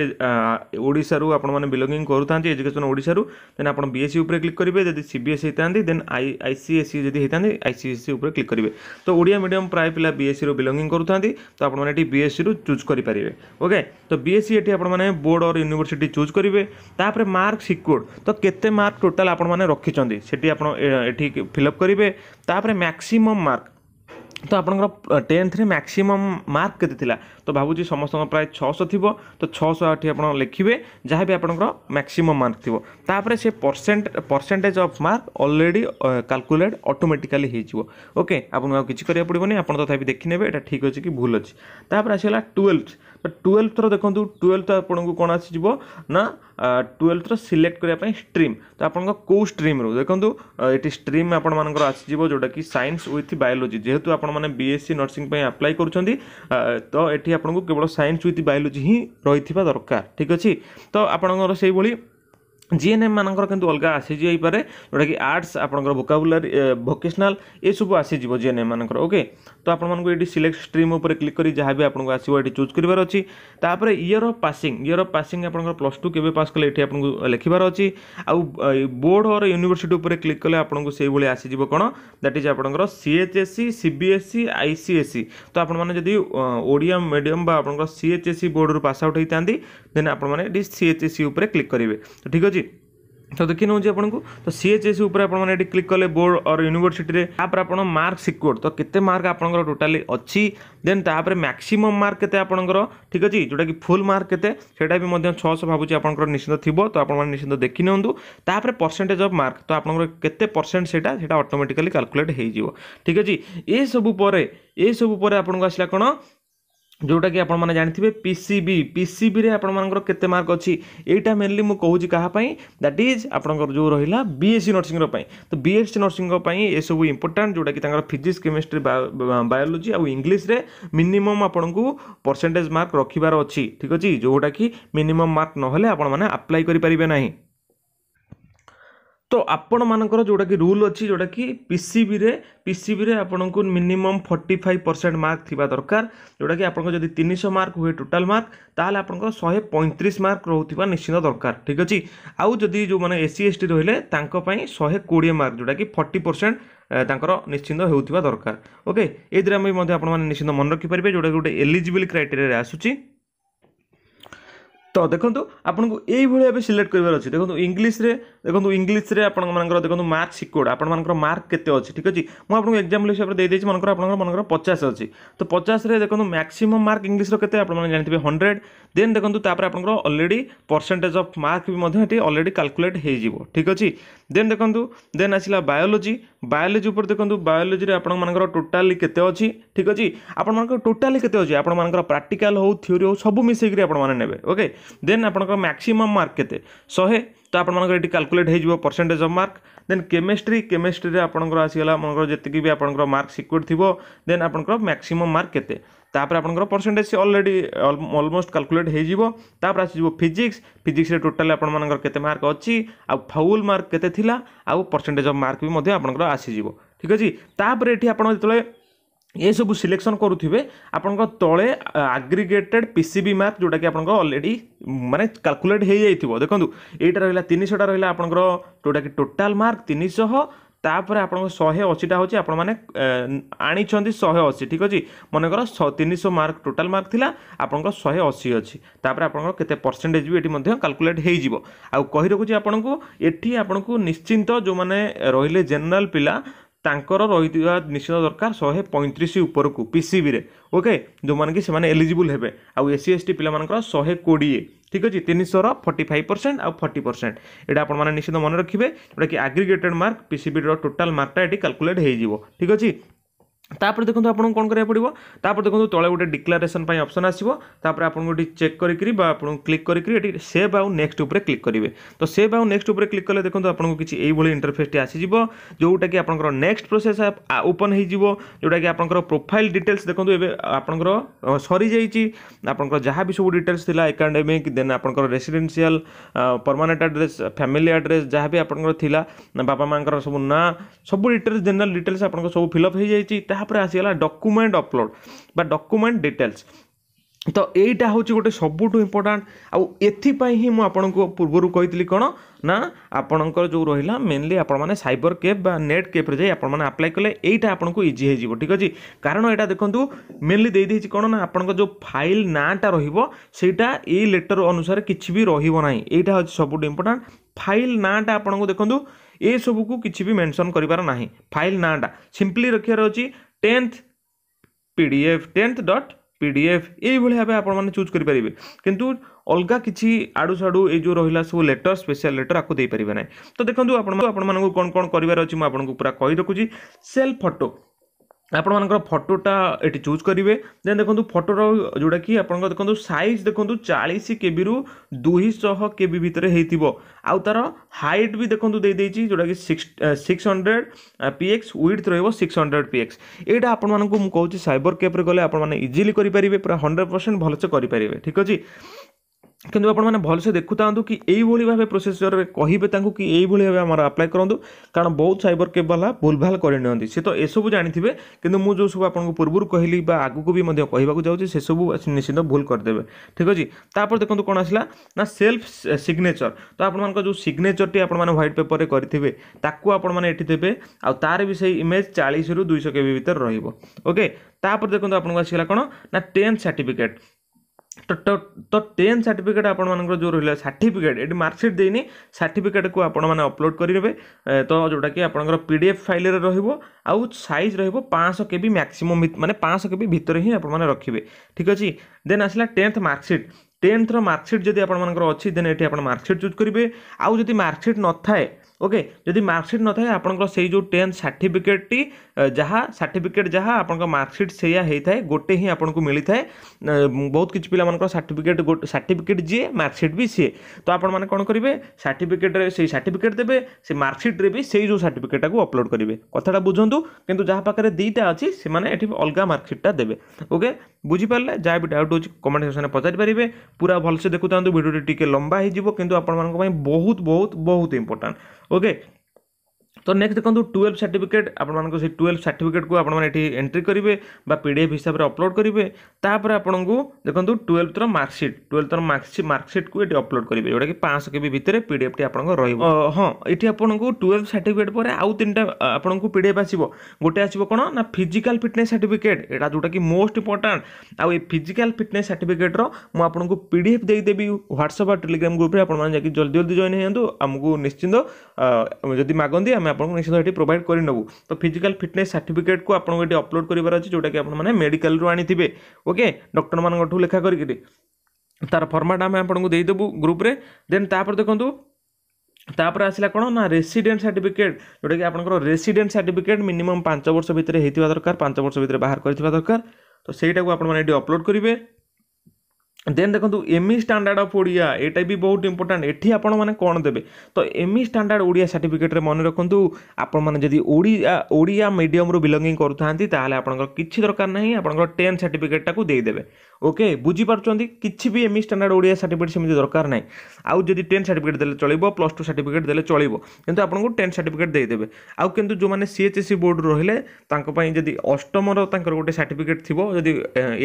ଓଡ଼ିଶାରୁ ଆପଣମାନେ ବିଲଙ୍ଗିଂ କରୁଥାନ୍ତି ଏଜୁକେସନ୍ ଓଡ଼ିଶାରୁ ଦେନ୍ ଆପଣ ବି ଏସ୍ ସି ଉପରେ କ୍ଲିକ୍ କରିବେ ଯଦି ସି ବି ଏସ୍ ହେଇଥାନ୍ତି then I I C S C ଯଦି ହେଇଥାନ୍ତି ଆଇ ସି ଏସ୍ ସି ଉପରେ କ୍ଲିକ୍ କରିବେ ତ ଓଡ଼ିଆ ମିଡ଼ିୟମ୍ ପ୍ରାୟ ପିଲା ବି ଏସ୍ ସିରୁ ବିଲଙ୍ଗିଂ କରୁଥାନ୍ତି ତ ଆପଣମାନେ ଏଠି ବି ଏସ୍ ସିରୁ ଚୁଜ୍ କରିପାରିବେ ଓକେ ତ ବି ଏସ୍ ସି ଏଠି ଆପଣମାନେ ବୋର୍ଡ଼ ଅର୍ ୟୁନିଭର୍ସିଟି ଚୁଜ୍ କରିବେ ତାପରେ ମାର୍କ ସିକ୍ୟୁର୍ଡ଼ ତ କେତେ ମାର୍କ ଟୋଟାଲ୍ ଆପଣମାନେ ରଖିଛନ୍ତି ସେଠି ଆପଣ ଏଠି ଫିଲ୍ଅପ୍ କରିବେ ତା'ପରେ ମ୍ୟାକ୍ସିମମ୍ ମାର୍କ ତ ଆପଣଙ୍କର ଟେନ୍ଥରେ ମ୍ୟାକ୍ସିମମ୍ ମାର୍କ କେତେ ଥିଲା ତ ଭାବୁଛି ସମସ୍ତଙ୍କ ପ୍ରାୟ ଛଅଶହ ଥିବ ତ ଛଅଶହ ଆଠି ଆପଣ ଲେଖିବେ ଯାହା ବି ଆପଣଙ୍କର ମ୍ୟାକ୍ସିମମ୍ ମାର୍କ ଥିବ ତାପରେ ସେ percent percentage of mark already calculate automatically ହେଇଯିବ ଓକେ ଆପଣଙ୍କୁ ଆଉ କିଛି କରିବାକୁ ପଡ଼ିବନି ଆପଣ ତଥାପି ଦେଖିନେବେ ଏଇଟା ଠିକ୍ ଅଛି କି ଭୁଲ ଅଛି ତାପରେ ଆସିଗଲା ଟୁଏଲ୍ଥ ତ ଟୁଏଲ୍ଥର ଦେଖନ୍ତୁ ଟୁଏଲ୍ଥ ଆପଣଙ୍କୁ କ'ଣ ଆସିଯିବ ନା ଟୁଏଲ୍ଥର ସିଲେକ୍ଟ କରିବା ପାଇଁ ଷ୍ଟ୍ରିମ୍ ତ ଆପଣଙ୍କ କେଉଁ ଷ୍ଟ୍ରିମ୍ରୁ ଦେଖନ୍ତୁ ଏଠି ଷ୍ଟ୍ରିମ୍ ଆପଣମାନଙ୍କର ଆସିଯିବ ଯେଉଁଟାକି ସାଇନ୍ସ ୱିଥ୍ ବାୟୋଲୋଜି ଯେହେତୁ ଆପଣମାନେ ବି ଏସ୍ ସି ନର୍ସିଂ ପାଇଁ ଆପ୍ଲାଏ କରୁଛନ୍ତି ତ ଏଠି ଆପଣଙ୍କୁ କେବଳ ସାଇନ୍ସ ୱିଥ୍ ବାୟୋଲୋଜି ହିଁ ରହିଥିବା ଦରକାର ଠିକ୍ ଅଛି ତ ଆପଣଙ୍କର ସେଇଭଳି जीएनएम मानक अलग आई पारे जोटा कि आर्ट्स आप भोकाबुलरी भोकेशनाल ये सब आसीज जीएनएम मानक ओके तो आपको ये सिलेक्ट स्ट्रीम उपर क्लिक कर जहाँ भी आपको आसो ये चूज कर year of passing year of passing आप प्लस टू के पास कले आपको लिखार अच्छी आउ बोर्ड और यूनिवर्सीटी उपर क्लिक कले आपको से भाई आसीज कौन दैट इज आप C H S C C BSc I C S C तो आपड़ी Odia medium C H S C board रू पास आउट होता देन आपने C H S C click करेंगे तो ठीक है ଅଛି ତ ଦେଖି ନେଉଛି ଆପଣଙ୍କୁ ତ ସି ଏଚ୍ ଏସ୍ ଉପରେ ଆପଣମାନେ ଏଠି କ୍ଲିକ୍ କଲେ ବୋର୍ଡ଼ ଅର୍ ୟୁନିଭର୍ସିଟିରେ ତାପରେ ଆପଣ ମାର୍କ ସିକ୍ୟୁର୍ଡ଼ ତ କେତେ ମାର୍କ ଆପଣଙ୍କର ଟୋଟାଲି ଅଛି ଦେନ୍ ତାପରେ ମ୍ୟାକ୍ସିମମ୍ ମାର୍କ କେତେ ଆପଣଙ୍କର ଠିକ୍ ଅଛି ଯେଉଁଟାକି ଫୁଲ୍ ମାର୍କ କେତେ ସେଇଟା ବି ମଧ୍ୟ ଛଅଶହ ଭାବୁଛି ଆପଣଙ୍କର ନିଶ୍ଚିନ୍ତ ଥିବ ତ ଆପଣମାନେ ନିଶ୍ଚିନ୍ତ ଦେଖି ନିଅନ୍ତୁ ତାପରେ ପରସେଣ୍ଟେଜ୍ ଅଫ୍ ମାର୍କ ତ ଆପଣଙ୍କର କେତେ ପରସେଣ୍ଟ ସେଇଟା ସେଇଟା ଅଟୋମେଟିକାଲି କାଲକୁଲେଟ୍ ହେଇଯିବ ଠିକ୍ ଅଛି ଏସବୁ ପରେ ଏସବୁ ପରେ ଆପଣଙ୍କୁ ଆସିଲା କ'ଣ ଯେଉଁଟାକି ଆପଣମାନେ ଜାଣିଥିବେ P C B P C ବିରେ ଆପଣମାନଙ୍କର କେତେ ମାର୍କ ଅଛି ଏଇଟା ମେନଲି ମୁଁ କହୁଛି କାହା ପାଇଁ ଦ୍ୟାଟ୍ ଇଜ୍ ଆପଣଙ୍କର ଯେଉଁ ରହିଲା ବି ଏସ୍ ସି ନର୍ସିଂର ପାଇଁ ତ ବି ଏସ୍ ସି ନର୍ସିଂଙ୍କ ପାଇଁ ଏସବୁ ଇମ୍ପୋର୍ଟାଣ୍ଟ ଯେଉଁଟାକି ତାଙ୍କର ଫିଜିକ୍ସ କେମିଷ୍ଟ୍ରି ବାୟୋଲୋଜି ଆଉ ଇଂଲିଶରେ ମିନିମମ୍ ଆପଣଙ୍କୁ ପରସେଣ୍ଟେଜ୍ ମାର୍କ ରଖିବାର ଅଛି ଠିକ୍ ଅଛି ଯେଉଁଟାକି ମିନିମମ୍ ମାର୍କ ନହେଲେ ଆପଣମାନେ ଆପ୍ଲାଏ କରିପାରିବେ ନାହିଁ তো ଆପଣମାନଙ୍କର ଯେଉଁଟାକି ରୁଲ୍ ଅଛି ଯେଉଁଟାକି ପିସିବିରେ ପିସିବିରେ ଆପଣଙ୍କୁ minimum forty five percent mark ଥିବା ଦରକାର ଯେଉଁଟାକି ଆପଣଙ୍କ ଯଦି ତିନିଶହ ମାର୍କ ହୁଏ ଟୋଟାଲ୍ ମାର୍କ ତାହେଲେ ଆପଣଙ୍କର ଶହେ ପଇଁତିରିଶ ମାର୍କ ରହୁଥିବା ନିଶ୍ଚିତ ଦରକାର ଠିକ୍ ଅଛି ଆଉ ଯଦି ଯେଉଁମାନେ ଏସ୍ ସି ଏସ୍ ଟି ରହିଲେ ତାଙ୍କ ପାଇଁ ଶହେ କୋଡ଼ିଏ ମାର୍କ ଯେଉଁଟାକି ଫର୍ଟି ପରସେଣ୍ଟ ତାଙ୍କର ନିଶ୍ଚିନ୍ତ ହେଉଥିବା ଦରକାର ଓକେ ଏଥିରେ ଆମେ ମଧ୍ୟ ଆପଣମାନେ ନିଶ୍ଚିନ୍ତ ମନେ ରଖିପାରିବେ ଯେଉଁଟାକି ଗୋଟେ ଏଲିଜିବିଲ୍ କ୍ରାଇଟେରିଆରେ ଆସୁଛି ତ ଦେଖନ୍ତୁ ଆପଣଙ୍କୁ ଏଇଭଳି ଭାବେ ସିଲେକ୍ଟ କରିବାର ଅଛି ଦେଖନ୍ତୁ ଇଂଲିଶରେ ଦେଖନ୍ତୁ ଇଂଲିଶରେ ଆପଣମାନଙ୍କର ଦେଖନ୍ତୁ ମାର୍କ ସିକ୍ୟୁର୍ଡ଼ ଆପଣମାନଙ୍କର ମାର୍କ କେତେ ଅଛି ଠିକ୍ ଅଛି ମୁଁ ଆପଣଙ୍କୁ ଏକ୍ଜାମ୍ପଲ୍ ହିସାବରେ ଦେଇଦେଇଛି ମନେକର ଆପଣଙ୍କର ମନେକର ପଚାଶ ଅଛି ତ ପଚାଶରେ ଦେଖନ୍ତୁ ମ୍ୟାକ୍ସିମମ୍ ମାର୍କ ଇଂଲିଶର କେତେ ଆପଣମାନେ ଜାଣିଥିବେ ହଣ୍ଡ୍ରେଡ଼ ଦେନ୍ ଦେଖନ୍ତୁ ତାପରେ ଆପଣଙ୍କର ଅଲରେଡ଼ି ପରସେଣ୍ଟେଜ୍ ଅଫ୍ ମାର୍କ ବି ମଧ୍ୟ ଏଠି ଅଲରେଡ଼ି କାଲକୁଲେଟ୍ ହେଇଯିବ ଠିକ୍ ଅଛି ଦେନ୍ ଦେଖନ୍ତୁ ଦେନ୍ ଆସିଲା ବାୟୋଲୋଜି ବାୟୋଲୋଜି ଉପରେ ଦେଖନ୍ତୁ ବାୟୋଲୋଜିରେ ଆପଣମାନଙ୍କର ଟୋଟାଲି କେତେ ଅଛି ଠିକ୍ ଅଛି ଆପଣମାନଙ୍କର ଟୋଟାଲି କେତେ ଅଛି ଆପଣମାନଙ୍କର ପ୍ରାକ୍ଟିକାଲ ହେଉ ଥିଓରି ହେଉ ସବୁ ମିଶେଇକିରି ଆପଣମାନେ ନେବେ ଓକେ ଦେନ୍ ଆପଣଙ୍କର ମ୍ୟାକ୍ସିମମ୍ ମାର୍କ କେତେ ଶହେ ତ ଆପଣମାନଙ୍କର ଏଠି କାଲକୁଲେଟ୍ ହେଇଯିବ percentage of mark then chemistry କେମିଷ୍ଟ୍ରିରେ ଆପଣଙ୍କର ଆସିଗଲା ଆପଣଙ୍କର ଯେତିକି ବି ଆପଣଙ୍କର ମାର୍କ ସିକ୍ୟୁର୍ ଥିବ ଦେନ୍ ଆପଣଙ୍କର ମ୍ୟାକ୍ସିମମ୍ ମାର୍କ କେତେ তাপরে আপনার পরসেন্টেজ সি অলরেডি অলমোস্ট কালকুলেট হয়েযিব তাপরে আসিযোগ ফিজিক্স ফিজিক্সরে টোটাল আপনার কেতে মার্ক অছি আউল মার্ক কেতে লা আউ পরসেন্টেজ অফ মার্ক বি আপনার আসিযোগ ঠিক আছে তাপরে এটি আপনার যেতবে এসব সিলেকশন করুবে আপনার তলে আগ্রিগেটেড পিসিবি ম্যাপ যেটা কি আপনার অলরেডি মানে ক্যালকুলেট হয়ে যাই দেখুন এইটা রহলা তিনশহটা রহলা আপনার যেটা কি টোটাল মার্ক তিনশহ ତାପରେ ଆପଣଙ୍କ ଶହେ ଅଶୀଟା ହେଉଛି ଆପଣମାନେ ଆଣିଛନ୍ତି ଶହେ ଅଶୀ ଠିକ୍ ଅଛି ମନେକର ତିନିଶହ ମାର୍କ ଟୋଟାଲ୍ ମାର୍କ ଥିଲା ଆପଣଙ୍କର ଶହେ ଅଶୀ ଅଛି ତାପରେ ଆପଣଙ୍କର କେତେ ପରସେଣ୍ଟେଜ୍ ବି ଏଠି ମଧ୍ୟ କାଲକୁଲେଟ୍ ହେଇଯିବ ଆଉ କହି ରଖୁଛି ଆପଣଙ୍କୁ ଏଠି ଆପଣଙ୍କୁ ନିଶ୍ଚିନ୍ତ ଯେଉଁମାନେ ରହିଲେ ଜେନେରାଲ୍ ପିଲା ତାଙ୍କର ରହିଥିବା ନିଶ୍ଚିତ ଦରକାର ଶହେ ପଇଁତିରିଶ ଉପରକୁ ପିସିବିରେ ଓକେ ଯେଉଁମାନେ କି ସେମାନେ ଏଲିଜିବୁଲ୍ ହେବେ ଆଉ ଏସ୍ ସି ଏସ୍ ଟି ପିଲାମାନଙ୍କର ଶହେ କୋଡ଼ିଏ ঠিক আছে তিনশহর ফর্টি ফাইভ পরসেন্ট আউ ফর্টি পরসেন্ট এটা আপনার নিশ্চিত মনে রাখবে যেটা কি আগ্রিগেটেড মার্ক পিসিবির টোটাল মার্কটা এটি ক্যালকুলেট হয়ে যাব ঠিক আছে ତାପରେ ଦେଖନ୍ତୁ ଆପଣଙ୍କୁ କ'ଣ କରିବାକୁ ପଡ଼ିବ ତାପରେ ଦେଖନ୍ତୁ ତଳେ ଗୋଟେ ଡିକ୍ଲାରେସନ୍ ପାଇଁ ଅପସନ୍ ଆସିବ ତାପରେ ଆପଣଙ୍କୁ ଏଠି ଚେକ୍ କରିକିରି ବା ଆପଣଙ୍କୁ କ୍ଲିକ୍ କରିକିରି ଏଠି ସେଭ୍ ଆଉ ନେକ୍ସଟ ଉପରେ କ୍ଲିକ୍ କରିବେ ତ ସେଭ୍ ଆଉ ନେକ୍ସଟ ଉପରେ କ୍ଲିକ୍ କଲେ ଦେଖନ୍ତୁ ଆପଣଙ୍କୁ କିଛି ଏଇଭଳି ଇଣ୍ଟରଫେସ୍ଟି ଆସିଯିବ ଯେଉଁଟାକି ଆପଣଙ୍କର ନେକ୍ସଟ ପ୍ରୋସେସ୍ ଓପନ୍ ହେଇଯିବ ଯେଉଁଟାକି ଆପଣଙ୍କର ପ୍ରୋଫାଇଲ୍ ଡିଟେଲ୍ସ ଦେଖନ୍ତୁ ଏବେ ଆପଣଙ୍କର ସରିଯାଇଛି ଆପଣଙ୍କର ଯାହା ବି ସବୁ ଡିଟେଲ୍ସ ଥିଲା ଏକାଡେମିକ୍ ଦେନ୍ ଆପଣଙ୍କର residential permanent address family address ଯାହା ବି ଆପଣଙ୍କର ଥିଲା ବାପା ମାଆଙ୍କର ସବୁ ନାଁ ସବୁ ଡିଟେଲ୍ସ ଜେନେରାଲ୍ ଡିଟେଲ୍ସ ଆପଣଙ୍କର ସବୁ ଫିଲ୍ଅପ୍ ହେଇଯାଇଛି ତାହା ତାପରେ ଆସିଗଲା ଡକୁମେଣ୍ଟ ଅପଲୋଡ଼ ବା ଡକୁମେଣ୍ଟ ଡିଟେଲ୍ସ ତ ଏଇଟା ହେଉଛି ଗୋଟେ ସବୁଠୁ ଇମ୍ପୋର୍ଟାଣ୍ଟ ଆଉ ଏଥିପାଇଁ ହିଁ ମୁଁ ଆପଣଙ୍କୁ ପୂର୍ବରୁ କହିଥିଲି କ'ଣ ନା ଆପଣଙ୍କର ଯେଉଁ ରହିଲା ମେନଲି ଆପଣମାନେ ସାଇବର କେପ୍ ବା ନେଟ୍ କେପ୍ରେ ଯାଇ ଆପଣମାନେ ଆପ୍ଲାଏ କଲେ ଏଇଟା ଆପଣଙ୍କୁ ଇଜି ହେଇଯିବ ଠିକ୍ ଅଛି କାରଣ ଏଇଟା ଦେଖନ୍ତୁ ମେନଲି ଦେଇଦେଇଛି କ'ଣ ନା ଆପଣଙ୍କ ଯେଉଁ ଫାଇଲ୍ ନାଁଟା ରହିବ ସେଇଟା ଏଇ ଲେଟର୍ ଅନୁସାରେ କିଛି ବି ରହିବ ନାହିଁ ଏଇଟା ହେଉଛି ସବୁଠୁ ଇମ୍ପୋର୍ଟାଣ୍ଟ ଫାଇଲ୍ ନାଁଟା ଆପଣଙ୍କୁ ଦେଖନ୍ତୁ ଏସବୁକୁ କିଛି ବି ମେନସନ୍ କରିବାର ନାହିଁ ଫାଇଲ୍ ନାଁଟା ସିମ୍ପଲି ରଖିବାର ଅଛି tenth P D F tenth dot P D F यही भाव आपने चूज करेंगे कितु अलग किसी आड़ साड़ू ये जो रहा सब लेटर स्पेशल लेटर आपको देपर ना तो देखो आप कौन कौन करार अच्छी मुझे पूरा कही रखुच्छी सेल्फ फटो ଆପଣମାନଙ୍କର ଫଟୋଟା ଏଠି ଚୁଜ୍ କରିବେ ଦେନ୍ ଦେଖନ୍ତୁ ଫଟୋର ଯେଉଁଟାକି ଆପଣଙ୍କର ଦେଖନ୍ତୁ ସାଇଜ୍ ଦେଖନ୍ତୁ ଚାଳିଶ କେବିରୁ ଦୁଇଶହ କେବି ଭିତରେ ହେଇଥିବ ଆଉ ତା'ର ହାଇଟ୍ ବି ଦେଖନ୍ତୁ ଦେଇଦେଇଛି ଯେଉଁଟାକି six six hundred P X width ରହିବ ସିକ୍ସ ହଣ୍ଡ୍ରେଡ଼ ପି ଏକ୍ସ ଏଇଟା ଆପଣମାନଙ୍କୁ ମୁଁ କହୁଛି ସାଇବର କ୍ୟାପ୍ରେ ଗଲେ ଆପଣମାନେ ଇଜିଲି କରିପାରିବେ ପୁରା ହଣ୍ଡ୍ରେଡ଼ ପରସେଣ୍ଟ ଭଲସେ କରିପାରିବେ ଠିକ୍ ଅଛି କିନ୍ତୁ ଆପଣମାନେ ଭଲସେ ଦେଖୁଥାନ୍ତୁ କି ଏଇଭଳି ଭାବେ ପ୍ରୋସେସରରେ କହିବେ ତାଙ୍କୁ କି ଏଇଭଳି ଭାବେ ଆମର ଆପ୍ଲାଏ କରନ୍ତୁ କାରଣ ବହୁତ ସାଇବର କେବ୍ ବାଲା ଭୁଲଭାଲ କରିନିଅନ୍ତି ସେ ତ ଏସବୁ ଜାଣିଥିବେ କିନ୍ତୁ ମୁଁ ଯେଉଁ ସବୁ ଆପଣଙ୍କୁ ପୂର୍ବରୁ କହିଲି ବା ଆଗକୁ ବି ମଧ୍ୟ କହିବାକୁ ଯାଉଛି ସେସବୁ ନିଶ୍ଚିତ ଭୁଲ କରିଦେବେ ଠିକ୍ ଅଛି ତାପରେ ଦେଖନ୍ତୁ କ'ଣ ଆସିଲା ନା ସେଲ୍ଫ ସିଗ୍ନେଚର ତ ଆପଣମାନଙ୍କ ଯେଉଁ ସିଗ୍ନେଚରଟି ଆପଣମାନେ ହ୍ୱାଇଟ୍ ପେପରରେ କରିଥିବେ ତାକୁ ଆପଣମାନେ ଏଠି ଦେବେ ଆଉ ତାର ବି ସେଇ ଇମେଜ୍ ଚାଳିଶରୁ ଦୁଇଶହ କେବି ଭିତରେ ରହିବ ଓକେ ତାପରେ ଦେଖନ୍ତୁ ଆପଣଙ୍କୁ ଆସିଗଲା କ'ଣ ନା ଟେନ୍ଥ ସାର୍ଟିଫିକେଟ୍ ତ ତ ଟେନ୍ଥ ସାର୍ଟିଫିକେଟ୍ ଆପଣମାନଙ୍କର ଯେଉଁ ରହିଲା ସାର୍ଟିଫିକେଟ୍ ଏଠି ମାର୍କସିଟ୍ ଦେଇନି ସାର୍ଟିଫିକେଟ୍କୁ ଆପଣମାନେ ଅପଲୋଡ଼୍ କରିନେବେ ତ ଯେଉଁଟାକି ଆପଣଙ୍କର ପି ଡି ଏଫ୍ ଫାଇଲ୍ରେ ରହିବ ଆଉ ସାଇଜ୍ ରହିବ ପାଞ୍ଚଶହ କେବି ମ୍ୟାକ୍ସିମମ୍ ମାନେ ପାଞ୍ଚଶହ କେବି ଭିତରେ ହିଁ ଆପଣମାନେ ରଖିବେ ଠିକ୍ ଅଛି ଦେନ୍ ଆସିଲା ଟେନ୍ଥ ମାର୍କସିଟ୍ ଟେନ୍ଥର ମାର୍କସିଟ୍ ଯଦି ଆପଣମାନଙ୍କର ଅଛି ଦେନ୍ ଏଠି ଆପଣ ମାର୍କସିଟ୍ ଚୁଜ୍ କରିବେ ଆଉ ଯଦି ମାର୍କସିଟ୍ ନଥାଏ ওকে যদি মার্কସିট নথায় আপনার সেই যে টেন্থ সার্টিফিকেটটি যা সার্টিফিকেট যা আপনার মার্কসিট সেইয়া হয়ে থাকে গোটে হি আপনার মিলি থাকে বহুত কিছু পিলা মানুষ সার্টিফিকেট সার্টিফিকেট যে মার্কসিট বি সি তো আপনার মানে কোণ করবে সার্টিফিকেটরে সেই সার্টিফিকেট দেবে সেই মার্কসিট্রে বি সেই যে সার্টিফিকেটটা অপলোড করবে কথাটা বুঝতু কিন্তু যা পাখে দুইটা অছি সে এটি অলগা মার্কসিটটা দেবে ওকে বুঝিপারে যা বি ডাউট হচ্ছে কমেন্ট সেকশনে পচারি পারে পুরা ভালসে দেখু থাকে ভিডিওটি টিকি লম্বা হয়ে কিন্তু আপনার বহুত বহুত বহুত ইম্পর্টাট okay ତ ନେକ୍ସଟ ଦେଖନ୍ତୁ ଟୁଏଲ୍ଭ ସାର୍ଟିଫିକେଟ୍ ଆପଣମାନଙ୍କୁ ସେଇ ଟୁଏଲ୍ଭ ସାର୍ଟିଫିକେଟ୍କୁ ଆପଣମାନେ ଏଠି ଏଣ୍ଟ୍ରି କରିବେ ବା ପି ଡି ଏଫ୍ ହିସାବରେ ଅପଲୋଡ଼ କରିବେ ତାପରେ ଆପଣଙ୍କୁ ଦେଖନ୍ତୁ ଟୁଏଲ୍ଭଥର ମାର୍କସିଟ୍ ଟୁଏଲ୍ଭଥର ମାର୍କସିଟ୍ ମାର୍କସିଟ୍କୁ ଏଠି ଅପଲୋଡ଼ କରିବେ ଯେଉଁଟାକି ପାଞ୍ଚଶହ କେବି ଭିତରେ ପି ଡି ଏଫ୍ଟି ଆପଣଙ୍କର ରହିବ ହଁ ଏଠି ଆପଣଙ୍କୁ ଟୁଏଲ୍ଭ ସାର୍ଟିଫିକେଟ୍ ପରେ ଆଉ ତିନିଟା ଆପଣଙ୍କୁ ପି ଡି ଏଫ୍ ଆସିବ ଗୋଟେ ଆସିବ କ'ଣ ନା ଫିଜିକାଲ୍ ଫିଟନେସ୍ ସାର୍ଟିଫିକେଟ୍ ଏଇଟା ଯେଉଁଟାକି ମୋଷ୍ଟ ଇମ୍ପୋର୍ଟାଣ୍ଟ ଆଉ ଏ ଫିଜିକାଲ୍ ଫିଟନେସ୍ ସାର୍ଟିଫିକେଟ୍ର ମୁଁ ଆପଣଙ୍କୁ ପି ଡି ଏଫ୍ ଦେଇଦେବି ହ୍ୱାଟ୍ସଆପ୍ ଆଉ ଟେଲିଗ୍ରାମ ଗ୍ରୁପ୍ରେ ଆପଣମାନେ ଯାଇକି ଜଲ୍ଦି ଜଲ୍ଦି ଜଏନ୍ ହେଇଯାନ୍ତୁ ଆମକୁ ନିଶ୍ଚିନ୍ତ ଯଦି ମାଗନ୍ତି ଆମେ আপনক নিশ্চিতটি প্রোভাইড করি নবু তো ফিজিক্যাল ফিটনেস সার্টিফিকেট কো আপনকটি আপলোড করিবার আছে জোডা কি আপন মানে মেডিকেল রানি থিবে ওকে ডক্টর মান গটু লেখা করি গি তার ফরম্যাট আমি আপনক দে দেবু গ্রুপ রে দেন তারপর দেখো তো তারপর আসিলা কোন না रेसिडेंट সার্টিফিকেট জোডা কি আপনক रेसिडेंट সার্টিফিকেট মিনিমাম 5 বছর ভিতর হেতিবা দরকার 5 বছর ভিতর বাহির করিবা দরকার তো সেইটা কো আপন মানে আপলোড করিবে ଦେନ୍ ଦେଖନ୍ତୁ ଏମି ଷ୍ଟାଣ୍ଡାର୍ଡ଼ ଅଫ୍ ଓଡ଼ିଆ ଏଇଟା ବି ବହୁତ ଇମ୍ପୋର୍ଟାଣ୍ଟ ଏଠି ଆପଣମାନେ କ'ଣ ଦେବେ ତ ଏମି ଷ୍ଟାଣ୍ଡାର୍ଡ଼ ଓଡ଼ିଆ ସାର୍ଟିଫିକେଟ୍ରେ ମନେ ରଖନ୍ତୁ ଆପଣମାନେ ଯଦି ଓଡ଼ିଆ ଓଡ଼ିଆ ମିଡ଼ିୟମ୍ରୁ ବିଲଙ୍ଗିଂ କରୁଥାନ୍ତି ତାହେଲେ ଆପଣଙ୍କର କିଛି ଦରକାର ନାହିଁ ଆପଣଙ୍କର ଟେନ୍ ସାର୍ଟିଫିକେଟ୍ଟାକୁ ଦେଇଦେବେ ଓକେ ବୁଝିପାରୁଛନ୍ତି କିଛି ବି ଏମି ଷ୍ଟାଣ୍ଡାର୍ଡ଼ ଓଡ଼ିଆ ସାର୍ଟିଫିକେଟ୍ ସେମିତି ଦରକାର ନାହିଁ ଆଉ ଯଦି ଟେନ୍ଥ ସାର୍ଟିଫିକେଟ୍ ଦେଲେ ଚଳିବ ପ୍ଲସ୍ ଟୁ ସାର୍ଟିଫିକେଟ୍ ଦେଲେ ଚଳିବ କିନ୍ତୁ ଆପଣଙ୍କୁ ଟେନ୍ଥ ସାର୍ଟିଫିକେଟ୍ ଦେଇଦେବେ ଆଉ କିନ୍ତୁ ଯେଉଁମାନେ ସି ଏଚ୍ ଏସ୍ ବୋର୍ଡ଼ରୁ ରହିଲେ ତାଙ୍କ ପାଇଁ ଯଦି ଅଷ୍ଟମର ତାଙ୍କର ଗୋଟେ ସାର୍ଟିଫିକେଟ୍ ଥିବ ଯଦି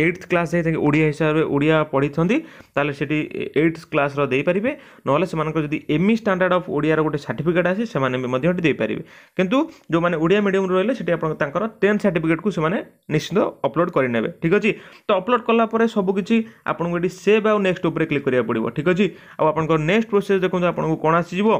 ଏଇଟ୍ଥ କ୍ଲାସ୍ ଯାଇକି ଓଡ଼ିଆ ହିସାବରେ ଓଡ଼ିଆ ପଢ଼ିଛନ୍ତି ତାହେଲେ ସେଠି ଏଇଟ୍ଥ କ୍ଲାସ୍ର ଦେଇପାରିବେ ନହେଲେ ସେମାନଙ୍କର ଯଦି ଏମି ଷ୍ଟାଣ୍ଡାର୍ଡ଼ ଅଫ୍ ଓଡ଼ିଆର ଗୋଟେ ସାର୍ଟିଫିକେଟ୍ ଆସେ ସେମାନେ ବି ମଧ୍ୟ ଏଠି ଦେଇପାରିବେ କିନ୍ତୁ ଯେଉଁମାନେ ଓଡ଼ିଆ ମିଡ଼ିୟମରୁ ରହିଲେ ସେଠି ଆପଣ ତାଙ୍କର ଟେନ୍ଥ ସାର୍ଟିଫିକେଟ୍କୁ ସେମାନେ ନିଶ୍ଚିତ ଅପଲୋଡ଼ କରିନେବେ ଠିକ୍ ଅଛି ତ ଅପଲୋଡ଼ କଲା ପରେ રે સબ કીચી આપણ ગો સેવ ઓર નેક્સ્ટ ઉપર ક્લિક કરિયા પડીબો ઠીક હજી આબ આપણ ગો નેક્સ્ટ પ્રોસેસ દેખું તો આપણ ગો કોણા સીજીબો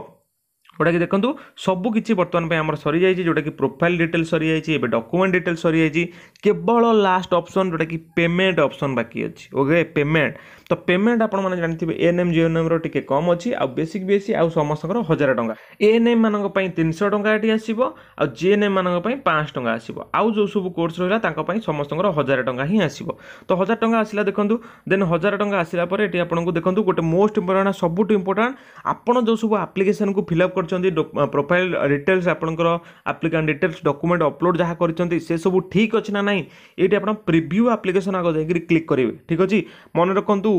ଯେଉଁଟାକି ଦେଖନ୍ତୁ ସବୁ କିଛି ବର୍ତ୍ତମାନ ପାଇଁ ଆମର ସରିଯାଇଛି ଯେଉଁଟାକି ପ୍ରୋଫାଇଲ୍ ଡିଟେଲ୍ ସରିଯାଇଛି ଏବେ ଡକୁମେଣ୍ଟ ଡିଟେଲ୍ ସରିଯାଇଛି କେବଳ ଲାଷ୍ଟ ଅପସନ୍ ଯେଉଁଟାକି ପେମେଣ୍ଟ ଅପସନ୍ ବାକି ଅଛି ଓକେ ପେମେଣ୍ଟ ତ ପେମେଣ୍ଟ ଆପଣମାନେ ଜାଣିଥିବେ ଏଏନ୍ଏମ୍ ଜିଓଏନ୍ଏମ୍ର ଟିକେ କମ୍ ଅଛି ଆଉ ବେସିକ୍ ବେଶୀ ଆଉ ସମସ୍ତଙ୍କର ହଜାର ଟଙ୍କା ଏଏନ୍ଏମ୍ ମାନଙ୍କ ପାଇଁ ତିନିଶହ ଟଙ୍କା ଏଠି ଆସିବ ଆଉ ଜିଏନ୍ଏମ୍ ମାନଙ୍କ ପାଇଁ ପାଞ୍ଚଶହ ଟଙ୍କା ଆସିବ ଆଉ ଯେଉଁ ସବୁ କୋର୍ସ ରହିଲା ତାଙ୍କ ପାଇଁ ସମସ୍ତଙ୍କର ହଜାର ଟଙ୍କା ହିଁ ଆସିବ ତ ହଜାର ଟଙ୍କା ଆସିଲା ଦେଖନ୍ତୁ ଦେନ୍ ହଜାର ଟଙ୍କା ଆସିଲା ପରେ ଏଠି ଆପଣଙ୍କୁ ଦେଖନ୍ତୁ ଗୋଟେ ମୋଷ୍ଟ ଇମ୍ପୋର୍ଟାଣ୍ଟ ସବୁଠୁ ଇମ୍ପୋର୍ଟାଣ୍ଟ ଆପଣ ଯେଉଁ ସବୁ ଆପ୍ଲିକେସନ୍କୁ ଫିଲ୍ଅପ୍ କରି କରିଛନ୍ତି ପ୍ରୋଫାଇଲ୍ ଡିଟେଲ୍ସ ଆପଣଙ୍କର ଆପ୍ଲିକାଣ୍ଟ ଡିଟେଲ୍ସ ଡକୁମେଣ୍ଟ ଅପଲୋଡ଼ ଯାହା କରିଛନ୍ତି ସେସବୁ ଠିକ୍ ଅଛି ନା ନାହିଁ ଏଇଠି ଆପଣ ପ୍ରିଭ୍ୟୁ ଆପ୍ଲିକେସନ୍ ଆଗ ଯାଇକରି କ୍ଲିକ୍ କରିବେ ଠିକ୍ ଅଛି ମନେ ରଖନ୍ତୁ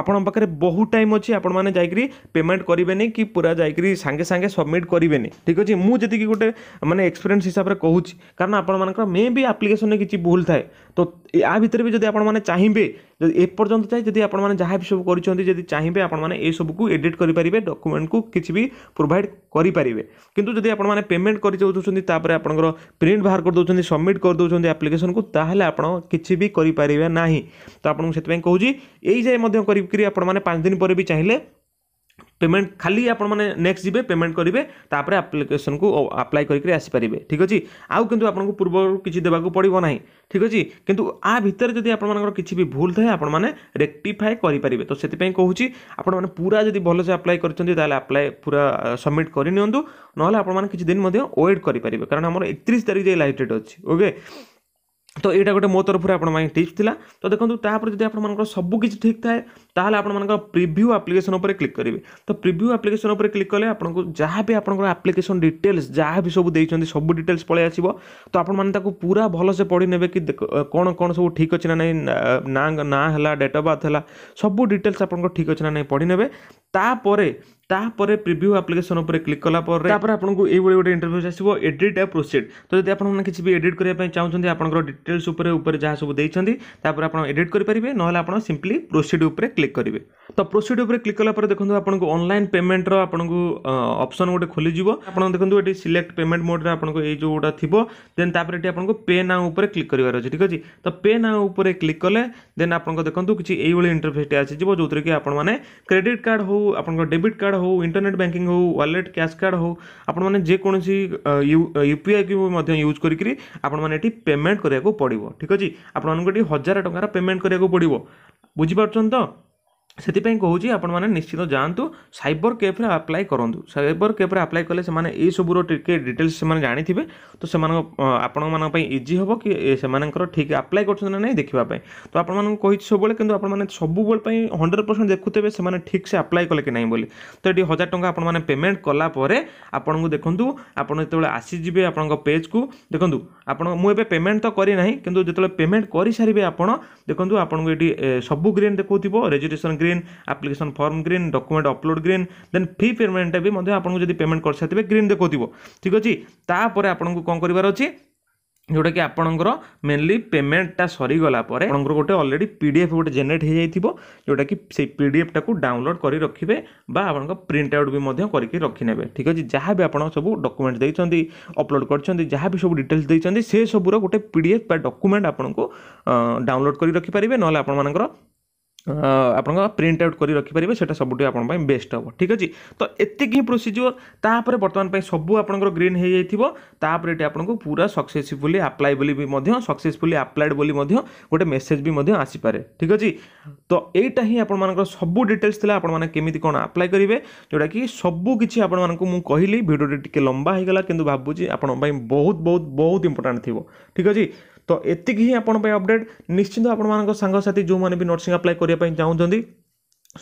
ଆପଣଙ୍କ ପାଖରେ ବହୁତ ଟାଇମ୍ ଅଛି ଆପଣମାନେ ଯାଇକରି ପେମେଣ୍ଟ କରିବେନି କି ପୁରା ଯାଇକରି ସାଙ୍ଗେ ସାଙ୍ଗେ ସବମିଟ୍ କରିବେନି ଠିକ୍ ଅଛି ମୁଁ ଯେତିକି ଗୋଟେ ମାନେ ଏକ୍ସପିରିଏନ୍ସ ହିସାବରେ କହୁଛି କାରଣ ଆପଣମାନଙ୍କର ମେ ବି ଆପ୍ଲିକେସନ୍ରେ କିଛି ଭୁଲ ଥାଏ ତ ୟା ଭିତରେ ବି ଯଦି ଆପଣମାନେ ଚାହିଁବେ ᱡᱮ এ পৰ্যন্ত চাই যদি আপোন মানে যাহা বি সব কৰি চন যদি চাইবে আপোন মানে এ সবকু এডিট কৰি পৰিব ডকুমেন্টক කිচিবি প্ৰোভাইড কৰি পৰিব কিন্তু যদি আপোন মানে পেমেণ্ট কৰি যোচন তাৰ পাৰ আপোনক প্রিন্ট বাহৰ কৰ দচন সাবমিট কৰ দচন এপ্লিকেচনক তাহলে আপোন কিচিবি কৰি পৰিব নাই তো আপোনক সেইতে কৈউজি এই যে মদ্য কৰি কৰি আপোন মানে পাঁচ দিন পৰে বি চাহিলে পেমেন্ট খালি আপনার নেক্সট যাবে পেমেন্ট করবে তাপরে আপ্লিকেসন কু আপ্লাই করি আসিপারে ঠিক আছে আউ কিন্তু আপনার পূর্ব কিছু দেওয়া পড়ব না ঠিক আছে কিন্তু আ ভিতরে যদি আপনার কিছু বি ভুল থাকে আপনার রেকটিফাই করে পারে তো সেপাই কুচি আপনার পুরা যদি ভালসে আপ্লাই করছেন তাহলে আপ্লাই পুরা सबमिट করে নিহত নহলে আপনার কিছু দিন ওয়েট করে পারে কারণ আমার একত্রিশ তারিখ যাই লাইট ডেট অছে ওকে তো এইটা গোটে ମୋ ତରଫରୁ ଆପଣମାନଙ୍କ ଟିପ୍ସ ଥିଲା ତ ଦେଖନ୍ତୁ ତାପରେ ଯଦି ଆପଣମାନଙ୍କର ସବୁକିଛି ଠିକ୍ ଥାଏ ତାହେଲେ ଆପଣମାନଙ୍କର ପ୍ରିଭ୍ୟୁ ଆପ୍ଲିକେସନ୍ ଉପରେ କ୍ଲିକ୍ କରିବେ ତ ପ୍ରିଭ୍ୟୁ ଆପ୍ଲିକେସନ୍ ଉପରେ କ୍ଲିକ୍ କଲେ ଆପଣଙ୍କୁ ଯାହା ବି ଆପଣଙ୍କର ଆପ୍ଲିକେସନ୍ ଡିଟେଲ୍ସ ଯାହା ବି ସବୁ ଦେଇଛନ୍ତି ସବୁ ଡିଟେଲ୍ସ ପଳେଇ ଆସିବ ତ ଆପଣମାନେ ତାକୁ ପୁରା ଭଲସେ ପଢ଼ି ନେବେ କି କ'ଣ କ'ଣ ସବୁ ଠିକ୍ ଅଛି ନା ନାହିଁ ନାଁ ନାଁ ହେଲା ଡେଟ୍ ଅଫ୍ ବାର୍ଥ ହେଲା ସବୁ ଡିଟେଲ୍ସ ଆପଣଙ୍କର ଠିକ୍ ଅଛି ନା ନାହିଁ ପଢ଼ି ନେବେ ତାପରେ ତାପରେ ପ୍ରିଭ୍ୟୁ ଆପ୍ଲିକେସନ୍ ଉପରେ କ୍ଲିକ୍ କଲା ପରେ ତାପରେ ଆପଣଙ୍କୁ ଏଇଭଳି ଗୋଟେ ଇଣ୍ଟରଭ୍ୟୁଜ୍ ଆସିବ ଏଡିଟ୍ ଆଉ ପ୍ରୋସିଡ୍ ତ ଯଦି ଆପଣମାନେ କିଛି ବି ଏଡିଟ୍ କରିବା ପାଇଁ ଚାହୁଁଛନ୍ତି ଆପଣଙ୍କର ଡିଟେଲ୍ସ ଉପରେ ଉପରେ ଯାହା ସବୁ ଦେଇଛନ୍ତି ତାପରେ ଆପଣ ଏଡିଟ୍ କରିପାରିବେ ନହେଲେ ଆପଣ ସିମ୍ପଲି ପ୍ରୋସିଡ୍ ଉପରେ କ୍ଲିକ୍ କରିବେ ତ ପ୍ରୋସିଡ୍ ଉପରେ କ୍ଲିକ୍ କଲା ପରେ ଦେଖନ୍ତୁ ଆପଣଙ୍କୁ ଅନଲାଇନ୍ ପେମେଣ୍ଟର ଆପଣଙ୍କୁ ଅପସନ୍ ଗୋଟେ ଖୋଲିଯିବ ଆପଣ ଦେଖନ୍ତୁ ଏଠି ସିଲେକ୍ଟ ପେମେଣ୍ଟ ମୋଡ଼ରେ ଆପଣଙ୍କୁ ଏଇ ଯେଉଁଟା ଥିବ ଦେନ୍ ତାପରେ ଏଠି ଆପଣଙ୍କୁ ପେ ନାଁ ଉପରେ କ୍ଲିକ୍ କରିବାର ଅଛି ଠିକ୍ ଅଛି ତ ପେ ନାଁ ଉପରେ କ୍ଲିକ୍ କଲେ ଦେନ୍ ଆପଣଙ୍କ ଦେଖନ୍ତୁ କିଛି ଏଇଭଳି ଇଣ୍ଟରଫେସ୍ଟି ଆସିଯିବ ଯେଉଁଥିରେ କି ଆପଣମାନେ କ୍ରେଡ଼ିଟ୍ କାର୍ଡ଼ ହେଉ ଆପଣଙ୍କ ଡେବିଟ୍ କାର୍ଡ଼ कार्ड हो इंटरनेट बैंकिंग हो वालेट क्या कार्ड हो आपने जेको यूपीआई की भी यूज करके आपठी पेमेंट कराया पड़ो ठीक अच्छे आपंटी हजार टकर पेमेंट कराया पड़ो बुझिपार तो ସେଥିପାଇଁ କହୁଛି ଆପଣମାନେ ନିଶ୍ଚିତ ଯାଆନ୍ତୁ ସାଇବର କ୍ୟାଫ୍ରେ ଆପ୍ଲାଏ କରନ୍ତୁ ସାଇବର କ୍ୟାଫ୍ରେ ଆପ୍ଲାଏ କଲେ ସେମାନେ ଏଇସବୁର ଟିକେ ଡିଟେଲ୍ସ ସେମାନେ ଜାଣିଥିବେ ତ ସେମାନଙ୍କ ଆପଣମାନଙ୍କ ପାଇଁ ଇଜି ହେବ କି ସେମାନଙ୍କର ଠିକ୍ ଆପ୍ଲାଏ କରୁଛନ୍ତି ନା ନାହିଁ ଦେଖିବା ପାଇଁ ତ ଆପଣମାନଙ୍କୁ କହିଛି ସବୁବେଳେ କିନ୍ତୁ ଆପଣମାନେ ସବୁବେଳେ ପାଇଁ ହଣ୍ଡ୍ରେଡ଼ ପରସେଣ୍ଟ ଦେଖୁଥିବେ ସେମାନେ ଠିକ୍ସେ ଆପ୍ଲାଏ କଲେ କି ନାହିଁ ବୋଲି ତ ଏଠି ହଜାର ଟଙ୍କା ଆପଣମାନେ ପେମେଣ୍ଟ କଲା ପରେ ଆପଣଙ୍କୁ ଦେଖନ୍ତୁ ଆପଣ ଯେତେବେଳେ ଆସିଯିବେ ଆପଣଙ୍କ ପେଜ୍କୁ ଦେଖନ୍ତୁ ଆପଣ ମୁଁ ଏବେ ପେମେଣ୍ଟ ତ କରିନାହିଁ କିନ୍ତୁ ଯେତେବେଳେ ପେମେଣ୍ଟ କରିସାରିବେ ଆପଣ ଦେଖନ୍ତୁ ଆପଣଙ୍କୁ ଏଠି ସବୁ ଗ୍ରୀନ୍ ଦେଖାଉଥିବ registration green application form green document upload green then fee ପେମେଣ୍ଟଟା ବି ମଧ୍ୟ ଆପଣଙ୍କୁ ଯଦି ପେମେଣ୍ଟ କରିସାରିଥିବେ ଗ୍ରୀନ୍ ଦେଖାଉଥିବ ଠିକ୍ ଅଛି ତାପରେ ଆପଣଙ୍କୁ କ'ଣ କରିବାର ଅଛି ଯେଉଁଟାକି ଆପଣଙ୍କର ମେନଲି ପେମେଣ୍ଟଟା ସରିଗଲା ପରେ ଆପଣଙ୍କର ଗୋଟେ ଅଲରେଡ଼ି ପି ଡି ଏଫ୍ ଗୋଟେ ଜେନେରେଟ୍ ହେଇଯାଇଥିବ ଯେଉଁଟାକି ସେଇ ପି ଡି ଏଫ୍ଟାକୁ ଡାଉନଲୋଡ଼୍ କରି ରଖିବେ ବା ଆପଣଙ୍କ ପ୍ରିଣ୍ଟ ଆଉଟ୍ ବି ମଧ୍ୟ କରିକି ରଖିନେବେ ଠିକ୍ ଅଛି ଯାହା ବି ଆପଣ ସବୁ ଡକୁମେଣ୍ଟ ଦେଇଛନ୍ତି ଅପଲୋଡ଼୍ କରିଛନ୍ତି ଯାହା ବି ସବୁ ଡିଟେଲ୍ସ ଦେଇଛନ୍ତି ସେ ସବୁର ଗୋଟେ ପି ଡି ଏଫ୍ ବା ଡକୁମେଣ୍ଟ ଆପଣଙ୍କୁ ଡାଉନଲୋଡ଼୍ କରି ରଖିପାରିବେ ନହେଲେ ଆପଣମାନଙ୍କର ଆପଣଙ୍କର ପ୍ରିଣ୍ଟ ଆଉଟ୍ କରି ରଖିପାରିବେ ସେଇଟା ସବୁଠି ଆପଣଙ୍କ ପାଇଁ ବେଷ୍ଟ ହେବ ଠିକ୍ ଅଛି ତ ଏତିକି ହିଁ ପ୍ରୋସିଜିଓର ତାପରେ ବର୍ତ୍ତମାନ ପାଇଁ ସବୁ ଆପଣଙ୍କର ଗ୍ରୀନ୍ ହେଇଯାଇଥିବ ତାପରେ ଏଠି ଆପଣଙ୍କୁ ପୁରା ସକ୍ସେସଫୁଲି ଆପ୍ଲାଏ ବୋଲି ବି ମଧ୍ୟ ସକ୍ସେସଫୁଲି ଆପ୍ଲାଏଡ୍ ବୋଲି ମଧ୍ୟ ଗୋଟେ ମେସେଜ୍ ବି ମଧ୍ୟ ଆସିପାରେ ଠିକ୍ ଅଛି ତ ଏଇଟା ହିଁ ଆପଣମାନଙ୍କର ସବୁ ଡିଟେଲ୍ସ ଥିଲା ଆପଣମାନେ କେମିତି କ'ଣ ଆପ୍ଲାଏ କରିବେ ଯେଉଁଟାକି ସବୁ କିଛି ଆପଣମାନଙ୍କୁ ମୁଁ କହିଲି ଭିଡ଼ିଓଟି ଟିକେ ଲମ୍ବା ହେଇଗଲା କିନ୍ତୁ ଭାବୁଛି ଆପଣଙ୍କ ପାଇଁ ବହୁତ ବହୁତ ବହୁତ ଇମ୍ପୋର୍ଟାଣ୍ଟ ଥିବ ଠିକ୍ ଅଛି ତ ଏତିକି ହିଁ ଆପଣଙ୍କ ପାଇଁ ଅପଡ଼େଟ୍ ନିଶ୍ଚିନ୍ତ ଆପଣମାନଙ୍କ ସାଙ୍ଗସାଥି ଯେଉଁମାନେ ବି ନର୍ସିଂ ଆପ୍ଲାଏ କରିବା ପାଇଁ ଚାହୁଁଛନ୍ତି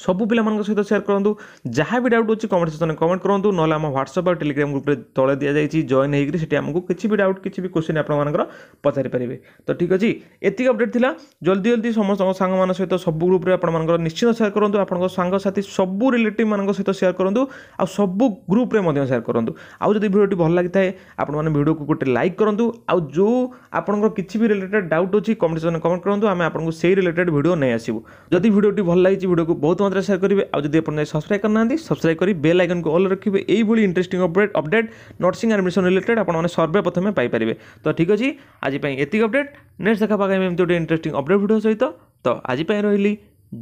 ସବୁ ପିଲାମାନଙ୍କ ସହିତ ସେୟାର କରନ୍ତୁ ଯାହା ବି ଡାଉଟ୍ ଅଛି କମେଣ୍ଟ ସେକ୍ସନରେ କମେଣ୍ଟ କରନ୍ତୁ ନହେଲେ ଆମ ହ୍ୱାଟ୍ସଆପ୍ ଆଉ ଟେଲିଗ୍ରାମ ଗ୍ରୁପରେ ତଳେ ଦିଆଯାଇଛି ଜଏନ୍ ହେଇକରି ସେଠି ଆମକୁ କିଛି ବି ଡାଉଟ୍ କିଛି ବି କୋଶ୍ଚିନ୍ ଆପଣମାନଙ୍କର ପଚାରି ପାରିବେ ତ ଠିକ୍ ଅଛି ଏତିକି ଅପଡ଼େଟ୍ ଥିଲା ଜଲ୍ଦି ଜଲ୍ଦି ସମସ୍ତଙ୍କ ସାଙ୍ଗମାନଙ୍କ ସହିତ ସବୁ ଗ୍ରୁପ୍ରେ ଆପଣମାନଙ୍କର ନିଶ୍ଚିତ ସେୟାର କରନ୍ତୁ ଆପଣଙ୍କ ସାଙ୍ଗସାଥି ସବୁ ରିଲେଟିଭମାନଙ୍କ ସହିତ ସେୟାର କରନ୍ତୁ ଆଉ ସବୁ ଗ୍ରୁପରେ ମଧ୍ୟ ସେୟାର କରନ୍ତୁ ଆଉ ଯଦି ଭିଡ଼ିଓଟି ଭଲ ଲାଗିଥାଏ ଆପଣମାନେ ଭିଡ଼ିଓକୁ ଗୋଟେ ଲାଇକ୍ କରନ୍ତୁ ଆଉ ଯେଉଁ ଆପଣଙ୍କର କିଛି ବି ରିଲେଟେଡ୍ ଡାଉଟ୍ ଅଛି କମେଣ୍ଟ ସେକ୍ସନରେ କମେଣ୍ଟ କରନ୍ତୁ ଆମେ ଆପଣଙ୍କୁ ସେଇ ରିଲେଟେଡ୍ ଭିଡ଼ିଓ ନେଇ ଆସିବୁ ଯଦି ଭିଡ଼ିଓଟି ଭଲ ଲାଗିଛି ଭିଡ଼ିଓକୁ ବହୁତ মাত্রা সেয়ার করবে আদি আপনার সবসক্রাইব করে না সবসক্রাইব করে বেল আইকন কু অল রাখবে এইভাবে interesting update update nursing admission related আপনার সর্বে প্রথমে পাইপারে তো ঠিক আছে আজপাই এতিক অপডেট নেক্সট দেখা পাখামি এমনি গোটে ইন্টারেস্টিং অপডেট ভিডিও সহিত তো আজপাই রহলি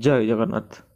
জয় জগন্নাথ